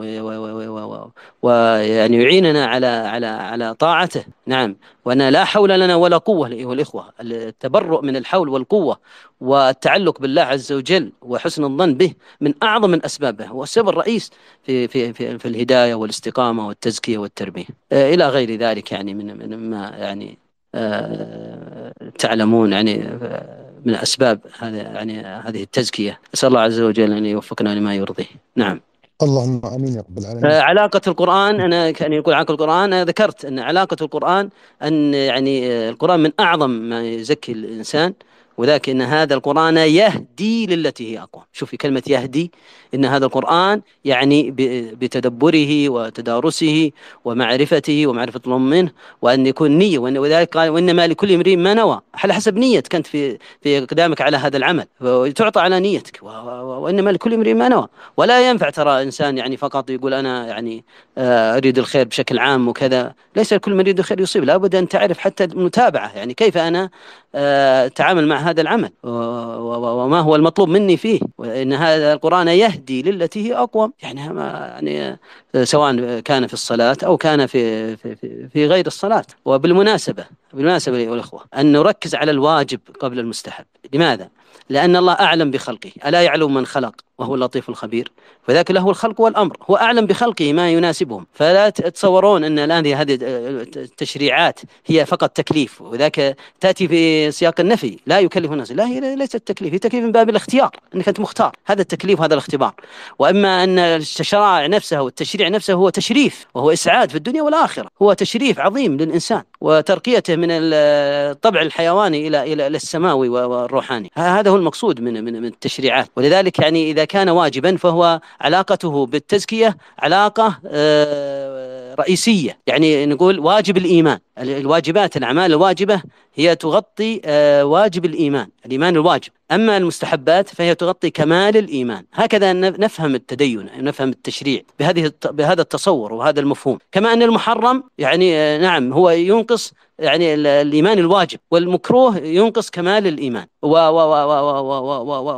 ويعني يعيننا على على على طاعته نعم وان لا حول لنا ولا قوه ايها الاخوه التبرؤ من الحول والقوه والتعلق بالله عز وجل وحسن الظن به من اعظم الاسباب هو السبب الرئيس في في في, في الهدايه والاستقامه والتزكيه والتربيه آه، الى غير ذلك يعني من من ما يعني آه، تعلمون يعني آه، من اسباب هذا يعني هذه التزكيه اسال الله عز وجل ان يوفقنا لما يرضيه نعم اللهم امين يا رب العالمين آه، علاقه القران انا كان يقول علاقه القران انا ذكرت ان علاقه القران ان يعني آه، القران من اعظم ما يزكي الانسان وذاك ان هذا القران يهدي للتي هي اقوم شوفي كلمه يهدي ان هذا القران يعني بتدبره وتدارسه ومعرفته ومعرفه الله منه وان يكون نيه وذلك قال وانما لكل امرئ ما نوى على حسب نيتك انت في في اقدامك على هذا العمل وتعطى على نيتك وانما لكل امرئ ما نوى ولا ينفع ترى انسان يعني فقط يقول انا يعني آه، اريد الخير بشكل عام وكذا ليس كل من يريد الخير يصيب لابد ان تعرف حتى المتابعه يعني كيف انا آه، تعامل مع هذا العمل وما هو المطلوب مني فيه وان هذا القران يهدي للتي هي اقوم يعني يعني آه، سواء كان في الصلاه او كان في في, في غير الصلاه وبالمناسبه بالمناسبه ايها الاخوه ان نركز على الواجب قبل المستحب لماذا لأن الله أعلم بخلقه ألا يعلم من خلق وهو اللطيف الخبير فذاك له الخلق والأمر هو أعلم بخلقه ما يناسبهم فلا تتصورون أن الآن هذه التشريعات هي فقط تكليف وذاك تأتي في سياق النفي لا يكلف الناس لا هي ليست تكليف هي تكليف من باب الاختيار أنك أنت مختار هذا التكليف وهذا الاختبار وأما أن الشرائع نفسها والتشريع نفسه هو تشريف وهو إسعاد في الدنيا والآخرة هو تشريف عظيم للإنسان وترقيته من الطبع الحيواني إلى إلى السماوي والروحاني هذا هذا هو المقصود من من من التشريعات ولذلك يعني اذا كان واجبا فهو علاقته بالتزكيه علاقه آه، رئيسيه يعني نقول واجب الايمان الواجبات الاعمال الواجبه هي تغطي آه، واجب الايمان الإيمان الواجب أما المستحبات فهي تغطي كمال الإيمان هكذا نفهم التدين نفهم التشريع بهذه بهذا التصور وهذا المفهوم كما أن المحرم يعني نعم هو ينقص يعني الإيمان الواجب والمكروه ينقص كمال الإيمان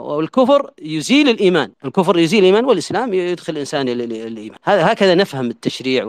والكفر يزيل الإيمان الكفر يزيل الإيمان والإسلام يدخل الإنسان الى الإيمان هكذا نفهم التشريع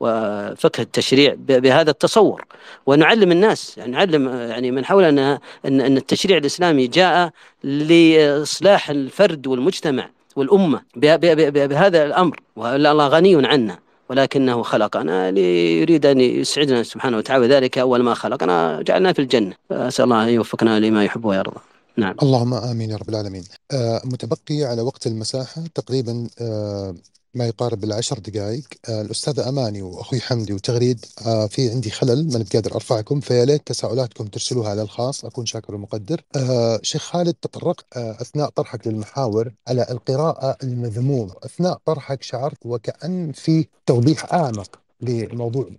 وفقه التشريع بهذا التصور ونعلم الناس يعني نعلم يعني من حولنا أن أن التشريع الاسلامي جاء لاصلاح الفرد والمجتمع والامه بهذا الامر والله غني عنا ولكنه خلقنا ليريد ان يسعدنا سبحانه وتعالى ذلك اول ما خلقنا جعلنا في الجنه اسال الله ان يوفقنا لما يحب ويرضى نعم اللهم امين يا رب العالمين آه، متبقي على وقت المساحه تقريبا آه، ما يقارب العشر دقائق آه، الأستاذ أماني وأخوي حمدي وتغريد آه، في عندي خلل ماني قادر أرفعكم فيا ليت تساؤلاتكم ترسلوها على الخاص أكون شاكر ومقدر آه، شيخ خالد تطرقت أثناء طرحك للمحاور على القراءة المذمومة أثناء طرحك شعرت وكأن في توضيح أعمق لموضوع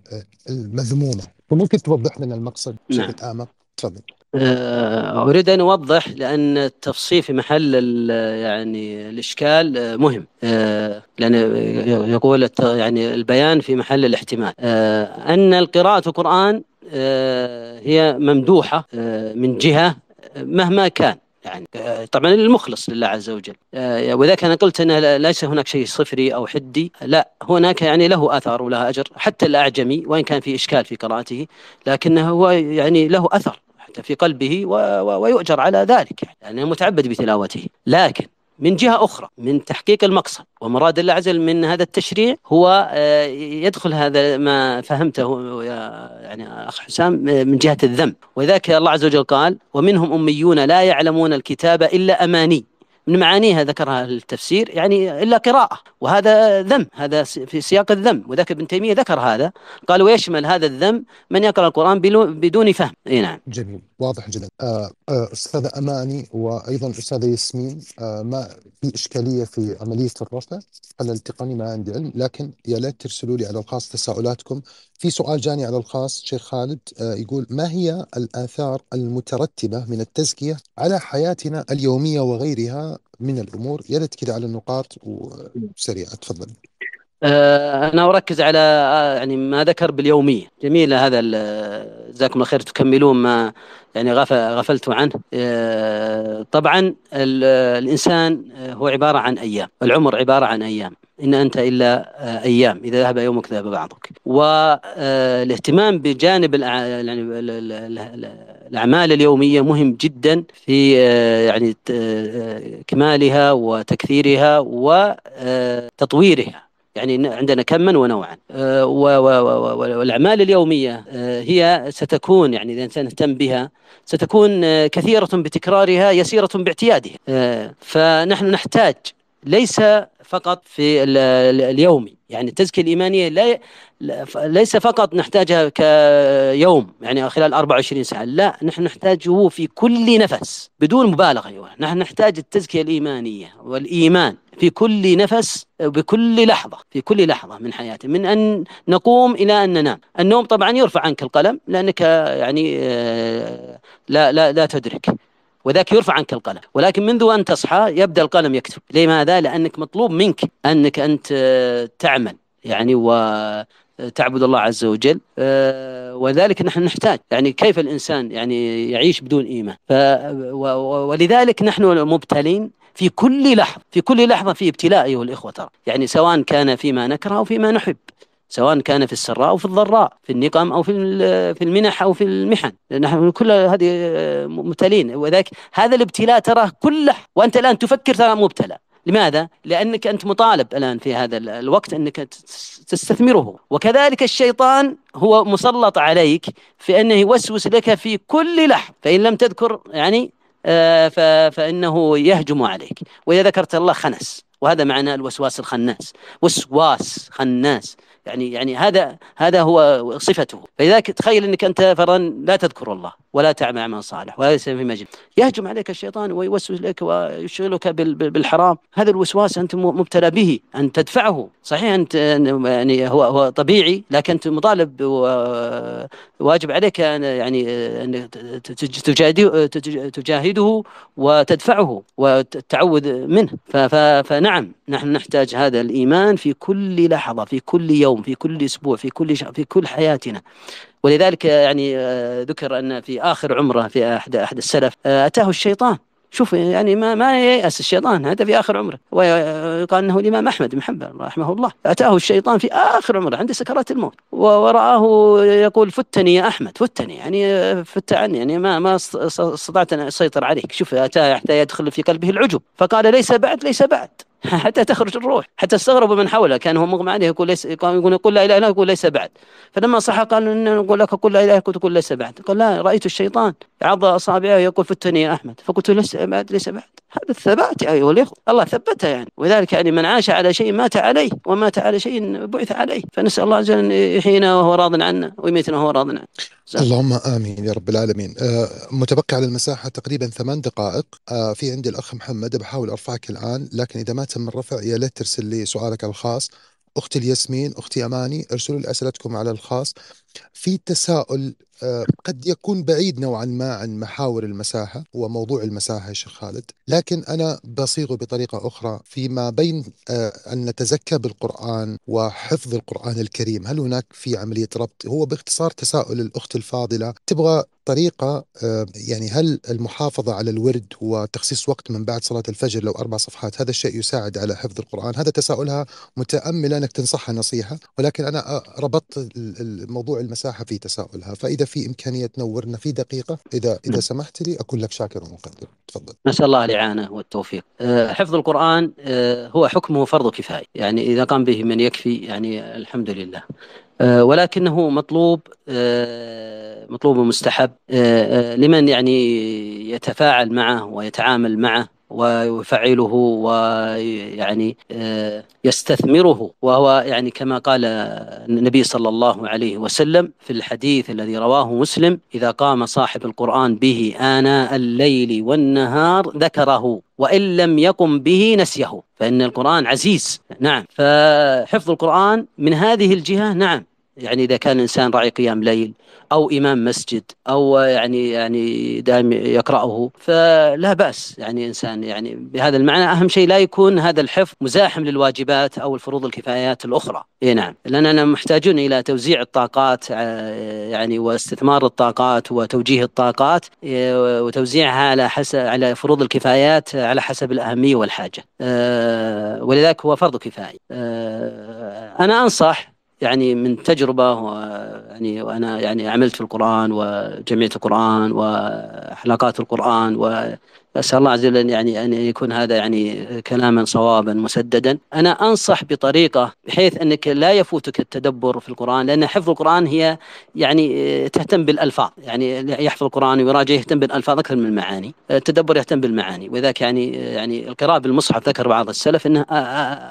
المذمومة فممكن توضح لنا المقصد بشكل نعم. أعمق تفضل آه، اريد ان اوضح لان التفصيل في محل يعني الاشكال آه، مهم آه، لان يقول يعني البيان في محل الاحتمال ان القراءه القران هي ممدوحه من جهه مهما كان يعني طبعا المخلص لله عز وجل وذلك انا قلت انه ليس هناك شيء صفري او حدي لا هناك يعني له اثر وله اجر حتى الاعجمي وان كان في اشكال في قراءته لكنه هو يعني له اثر في قلبه ويؤجر على ذلك يعني لأنه متعبد بتلاوته لكن من جهة أخرى من تحقيق المقصد ومراد الله عز وجل من هذا التشريع هو آه، يدخل هذا ما فهمته يا يعني أخ حسام آه، من جهة الذنب وذاك الله عز وجل قال ومنهم أميون لا يعلمون الكتاب إلا أماني من معانيها ذكرها التفسير يعني إلا قراءة وهذا ذم هذا في سياق الذم وذاك ابن تيمية ذكر هذا قال ويشمل هذا الذم من يقرأ القرآن بدون فهم اي نعم جميل واضح جدا استاذ آه، آه، أستاذة أماني وأيضا أستاذة ياسمين آه، ما في إشكالية في عملية الرفع على التقني ما عندي علم لكن يا ليت ترسلوا لي على الخاص تساؤلاتكم في سؤال جاني على الخاص شيخ خالد يقول ما هي الآثار المترتبة من التزكية على حياتنا اليومية وغيرها من الامور يا ريت كذا على النقاط وسريعه تفضل آه، انا اركز على آه، يعني ما ذكر باليوميه جميل هذا جزاكم الله خير تكملون ما يعني غفلت عنه آه، طبعا الانسان هو عباره عن ايام العمر عباره عن ايام إن أنت إلا آه، أيام إذا ذهب يومك ذهب بعضك والاهتمام آه، بجانب يعني الأعمال اليومية مهم جدا في آه، يعني كمالها وتكثيرها وتطويرها يعني عندنا كما ونوعا والاعمال اليوميه هي ستكون يعني اذا سنهتم بها ستكون كثيره بتكرارها يسيره باعتيادها فنحن نحتاج ليس فقط في اليومي يعني التزكية الإيمانية لا ليس فقط نحتاجها كيوم يعني خلال 24 ساعة لا نحن نحتاجه في كل نفس بدون مبالغة أيوة نحن نحتاج التزكية الإيمانية والإيمان في كل نفس بكل لحظة في كل لحظة من حياتنا من أن نقوم إلى أن ننام النوم طبعا يرفع عنك القلم لأنك يعني آه، لا لا لا تدرك وذاك يرفع عنك القلم ولكن منذ أن تصحى يبدأ القلم يكتب لماذا؟ لأنك مطلوب منك أنك أنت آه، تعمل يعني وتعبد آه، الله عز وجل آه، وذلك نحن نحتاج يعني كيف الإنسان يعني يعيش بدون إيمان ف ولذلك نحن مبتلين في كل لحظة في كل لحظة في ابتلاء أيها الإخوة ترى يعني سواء كان فيما نكره أو فيما نحب سواء كان في السراء أو في الضراء في النقم أو في في المنح أو في المحن نحن كل هذه آه، مبتلين وذلك هذا الابتلاء تراه كله وأنت الآن تفكر ترى مبتلى لماذا؟ لأنك أنت مطالب الآن في هذا الوقت أنك تستثمره وكذلك الشيطان هو مسلط عليك في أنه يوسوس لك في كل لحظة فإن لم تذكر يعني آه، فإنه يهجم عليك وإذا ذكرت الله خنس وهذا معنى الوسواس الخناس وسواس خناس يعني يعني هذا هذا هو صفته فلذلك تخيل انك انت فرا لا تذكر الله ولا تعمل عمل صالح ولا في مجد يهجم عليك الشيطان ويوسوس لك ويشغلك بالحرام هذا الوسواس انت مبتلى به ان تدفعه صحيح انت يعني هو هو طبيعي لكن انت مطالب واجب عليك ان يعني ان تجاهده وتدفعه وتتعوذ منه فنعم نحن نحتاج هذا الايمان في كل لحظه في كل يوم يوم في كل اسبوع في كل شهر في كل حياتنا ولذلك يعني آه، ذكر ان في اخر عمره في احد احد السلف آه، اتاه الشيطان شوف يعني ما ما ييأس الشيطان هذا في اخر عمره وقال آه، انه الامام احمد بن حنبل رحمه الله اتاه الشيطان في اخر عمره عند سكرات الموت ورآه يقول فتني يا احمد فتني يعني فت عني يعني ما ما استطعت ان اسيطر عليك شوف اتاه حتى يدخل في قلبه العجب فقال ليس بعد ليس بعد حتى تخرج الروح حتى استغرب من حوله كان هو مغمى عليه يقول ليس يقول يقول لا اله الا يقول ليس بعد فلما صح قال ان نقول لك قل لا اله الا تقول ليس بعد قال لا رايت الشيطان عض اصابعه يقول فتني يا احمد فقلت ليس بعد ليس بعد هذا الثبات يا ايها الاخوه الله ثبته يعني وذلك يعني من عاش على شيء مات عليه ومات على شيء بعث عليه فنسال الله عز وجل ان يحيينا وهو راض عنا ويميتنا وهو راض عنا اللهم امين يا رب العالمين آه متبقي على المساحه تقريبا ثمان دقائق آه في عندي الاخ محمد بحاول ارفعك الان لكن اذا ما تم الرفع يا ليت ترسل لي سؤالك الخاص اختي الياسمين اختي اماني ارسلوا لي اسئلتكم على الخاص في تساؤل آه، قد يكون بعيد نوعا ما عن محاور المساحه وموضوع المساحه يا شيخ خالد، لكن انا بصيغه بطريقه اخرى فيما بين آه، ان نتزكى بالقران وحفظ القران الكريم، هل هناك في عمليه ربط؟ هو باختصار تساؤل الاخت الفاضله تبغى طريقة آه، يعني هل المحافظة على الورد وتخصيص وقت من بعد صلاة الفجر لو أربع صفحات هذا الشيء يساعد على حفظ القرآن هذا تساؤلها متأملة أنك تنصحها نصيحة ولكن أنا ربطت موضوع المساحة في تساؤلها فإذا في امكانيه تنورنا في دقيقه اذا اذا نعم. سمحت لي اكون لك شاكر ومقدر تفضل نسال الله الاعانه والتوفيق أه، حفظ القران أه، هو حكمه فرض كفايه يعني اذا قام به من يكفي يعني الحمد لله أه، ولكنه مطلوب مطلوب ومستحب لمن يعني يتفاعل معه ويتعامل معه ويفعله ويعني آه، يستثمره وهو يعني كما قال النبي صلى الله عليه وسلم في الحديث الذي رواه مسلم إذا قام صاحب القرآن به آناء الليل والنهار ذكره وإن لم يقم به نسيه فإن القرآن عزيز نعم فحفظ القرآن من هذه الجهة نعم يعني اذا كان الانسان راعي قيام ليل او امام مسجد او يعني يعني دائم يقراه فلا باس يعني انسان يعني بهذا المعنى اهم شيء لا يكون هذا الحفظ مزاحم للواجبات او الفروض الكفايات الاخرى اي نعم لاننا محتاجون الى توزيع الطاقات آه، يعني واستثمار الطاقات وتوجيه الطاقات آه، وتوزيعها على حسب على فروض الكفايات آه، على حسب الاهميه والحاجه ولذلك هو فرض كفايه انا انصح يعني من تجربه ويعني وانا يعني عملت في القران وجمعيه القران وحلقات القران واسال الله عز وجل يعني ان يكون هذا يعني كلاما صوابا مسددا انا انصح بطريقه بحيث انك لا يفوتك التدبر في القران لان حفظ القران هي يعني تهتم بالالفاظ يعني يحفظ القران ويراجع يهتم بالالفاظ اكثر من المعاني التدبر يهتم بالمعاني وذاك يعني يعني القراءه بالمصحف ذكر بعض السلف انه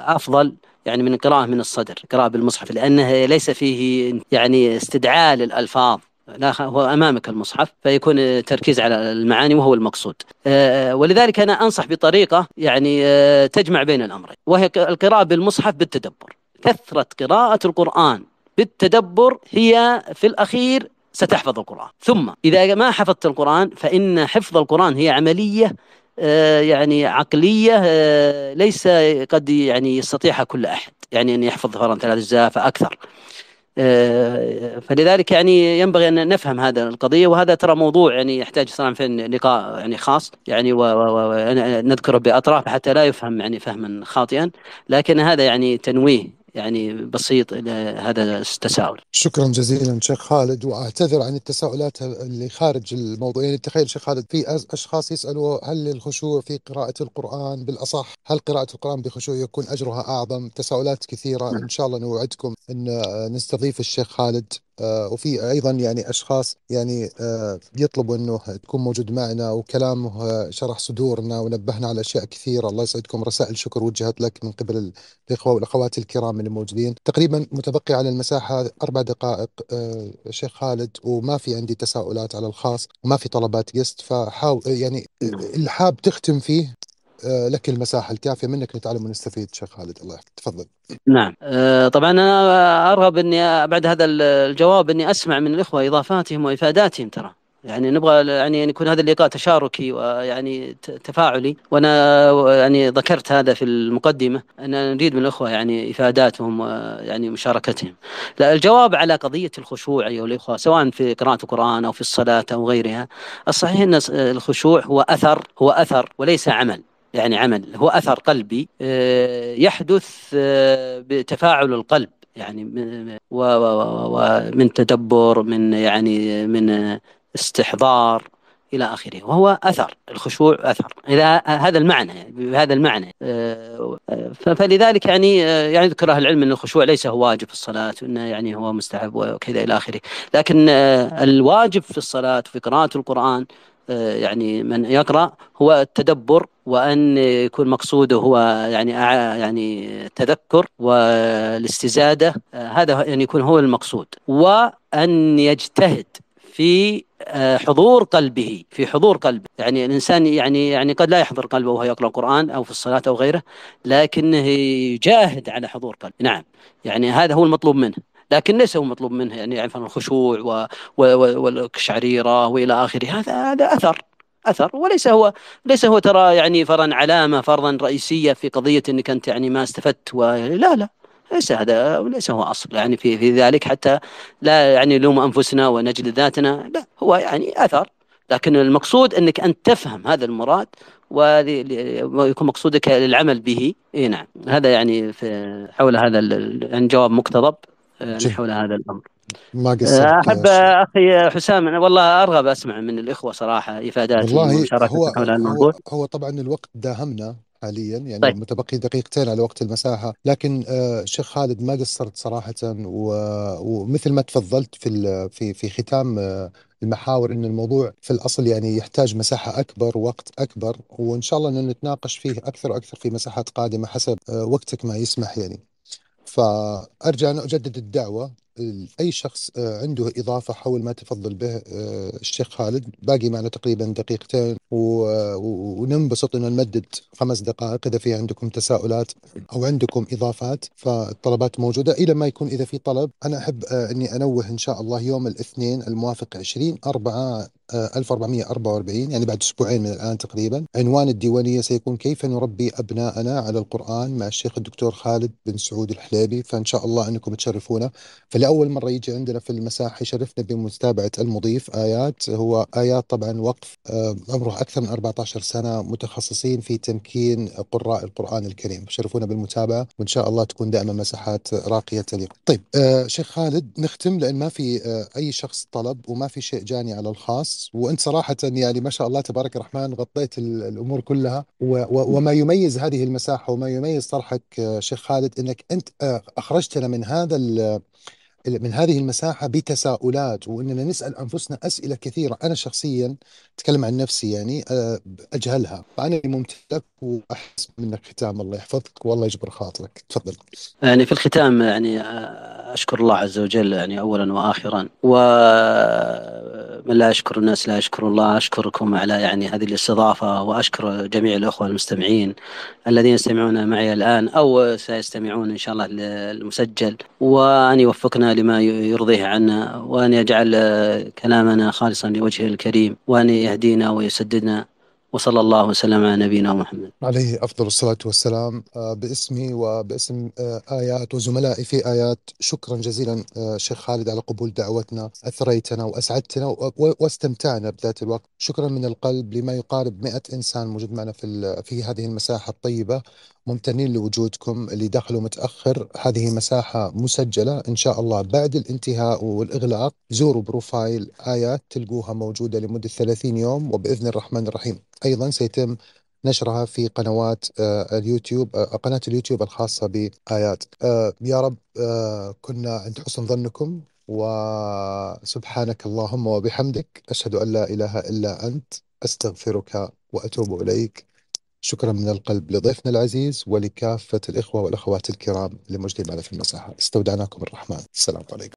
افضل يعني من قراءة من الصدر قراءة بالمصحف لأنه ليس فيه يعني استدعاء للألفاظ لا هو امامك المصحف فيكون تركيز على المعاني وهو المقصود آه، ولذلك انا انصح بطريقه يعني آه، تجمع بين الامرين وهي القراءه بالمصحف بالتدبر كثره قراءه القران بالتدبر هي في الاخير ستحفظ القرآن ثم إذا ما حفظت القرآن فإن حفظ القرآن هي عملية آه، يعني عقليه آه، ليس قد يعني يستطيعها كل احد يعني ان يحفظ فرن ثلاث اجزاء فاكثر آه، فلذلك يعني ينبغي ان نفهم هذا القضيه وهذا ترى موضوع يعني يحتاج صراحه في لقاء يعني خاص يعني ونذكره باطراف حتى لا يفهم يعني فهما خاطئا لكن هذا يعني تنويه يعني بسيط الى هذا التساؤل. شكرا جزيلا شيخ خالد واعتذر عن التساؤلات اللي خارج الموضوع يعني تخيل شيخ خالد في اشخاص يسالوا هل الخشوع في قراءه القران بالاصح هل قراءه القران بخشوع يكون اجرها اعظم؟ تساؤلات كثيره نعم. ان شاء الله نوعدكم ان نستضيف الشيخ خالد آه، وفي ايضا يعني اشخاص يعني آه، يطلبوا انه تكون موجود معنا وكلامه آه، شرح صدورنا ونبهنا على اشياء كثيره الله يسعدكم رسائل شكر وجهت لك من قبل الاخوه والاخوات الكرام اللي موجودين تقريبا متبقي على المساحه اربع دقائق شيخ خالد وما في عندي تساؤلات على الخاص وما في طلبات جست فحاول يعني نعم. اللي حاب تختم فيه آه، لك المساحه الكافيه منك نتعلم ونستفيد شيخ خالد الله يحفظك تفضل نعم آه، طبعا انا ارغب اني بعد هذا الجواب اني اسمع من الاخوه اضافاتهم وافاداتهم ترى يعني نبغى يعني يكون هذا اللقاء تشاركي ويعني تفاعلي وانا يعني ذكرت هذا في المقدمه ان نريد من الاخوه يعني افاداتهم ويعني مشاركتهم. لا الجواب على قضيه الخشوع ايها الاخوه سواء في قراءه القران او في الصلاه او غيرها، الصحيح ان الخشوع هو اثر هو اثر وليس عمل. يعني عمل هو أثر قلبي آه، يحدث آه، بتفاعل القلب يعني من ومن تدبر من يعني من استحضار الى اخره وهو اثر الخشوع اثر اذا هذا المعنى بهذا المعنى آه، فلذلك يعني يعني يذكر اهل العلم ان الخشوع ليس هو واجب في الصلاه وانه يعني هو مستحب وكذا الى اخره لكن الواجب في الصلاه في قراءه القران آه، يعني من يقرا هو التدبر وان يكون مقصوده هو يعني يعني تذكر والاستزاده آه، هذا يعني يكون هو المقصود وان يجتهد في آه، حضور قلبه في حضور قلبه يعني الانسان يعني يعني قد لا يحضر قلبه وهو يقرا القران او في الصلاه او غيره لكنه يجاهد على حضور قلبه نعم يعني هذا هو المطلوب منه لكن ليس هو مطلوب منه يعني يعرف الخشوع والقشعريره والى اخره هذا هذا اثر اثر وليس هو ليس هو ترى يعني فرضا علامه فرضا رئيسيه في قضيه انك انت يعني ما استفدت لا لا ليس هذا ليس هو اصل يعني في في ذلك حتى لا يعني نلوم انفسنا ونجل ذاتنا لا هو يعني اثر لكن المقصود انك انت تفهم هذا المراد ويكون مقصودك العمل به اي نعم هذا يعني في حول هذا يعني جواب مقتضب آه، حول هذا الامر ما آه، قصرت احب اخي حسام انا والله ارغب اسمع من الاخوه صراحه افادات ومشاركه هو حول هذا الموضوع هو طبعا الوقت داهمنا حاليا يعني طيب. متبقي دقيقتين على وقت المساحه لكن آه، شيخ خالد ما قصرت صراحه ومثل ما تفضلت في في في ختام المحاور ان الموضوع في الاصل يعني يحتاج مساحه اكبر وقت اكبر وان شاء الله ان نتناقش فيه اكثر واكثر في مساحات قادمه حسب وقتك ما يسمح يعني فارجع انا اجدد الدعوه اي شخص آه، عنده اضافه حول ما تفضل به آه، الشيخ خالد باقي معنا تقريبا دقيقتين وننبسط انه نمدد خمس دقائق اذا في عندكم تساؤلات او عندكم اضافات فالطلبات موجوده الى ما يكون اذا في طلب انا احب آه، اني انوه ان شاء الله يوم الاثنين الموافق 20 4 1444 يعني بعد اسبوعين من الان تقريبا عنوان الديوانيه سيكون كيف نربي ابناءنا على القران مع الشيخ الدكتور خالد بن سعود الحليبي فان شاء الله انكم تشرفونا فلاول مره يجي عندنا في المساحه يشرفنا بمتابعه المضيف ايات هو ايات طبعا وقف آه، عمره أكثر من 14 سنة متخصصين في تمكين قراء القرآن الكريم شرفونا بالمتابعة وإن شاء الله تكون دائما مساحات راقية تليق طيب آه شيخ خالد نختم لأن ما في آه أي شخص طلب وما في شيء جاني على الخاص وأنت صراحة يعني ما شاء الله تبارك الرحمن غطيت الأمور كلها و و وما يميز هذه المساحة وما يميز طرحك آه شيخ خالد أنك أنت آه أخرجتنا من هذا من هذه المساحة بتساؤلات وإننا نسأل أنفسنا أسئلة كثيرة أنا شخصيا أتكلم عن نفسي يعني آه، أجهلها فأنا ممتلك واحس منك ختام الله يحفظك والله يجبر خاطرك تفضل يعني في الختام يعني آه، اشكر الله عز وجل يعني اولا واخرا ومن لا يشكر الناس لا يشكر الله اشكركم على يعني هذه الاستضافه واشكر جميع الاخوه المستمعين الذين يستمعون معي الان او سيستمعون ان شاء الله للمسجل وان يوفقنا لما يرضيه عنا وان يجعل آه، كلامنا خالصا لوجهه الكريم وان يهدينا ويسددنا وصلى الله وسلم على نبينا محمد عليه أفضل الصلاة والسلام آه، باسمي وباسم آه، آيات وزملائي في آيات شكرا جزيلا آه، شيخ خالد على قبول دعوتنا أثريتنا وأسعدتنا واستمتعنا بذات الوقت شكرا من القلب لما يقارب 100 إنسان موجود معنا في, في هذه المساحة الطيبة ممتنين لوجودكم اللي دخلوا متأخر هذه مساحة مسجلة إن شاء الله بعد الانتهاء والإغلاق زوروا بروفايل آيات تلقوها موجودة لمدة 30 يوم وبإذن الرحمن الرحيم أيضا سيتم نشرها في قنوات آه، اليوتيوب آه، قناة اليوتيوب الخاصة بآيات آه، يا رب كنا عند حسن ظنكم وسبحانك اللهم وبحمدك أشهد أن لا إله إلا أنت أستغفرك وأتوب إليك شكرا من القلب لضيفنا العزيز ولكافة الإخوة والأخوات الكرام لمجتمعنا في المساحة استودعناكم الرحمن السلام عليكم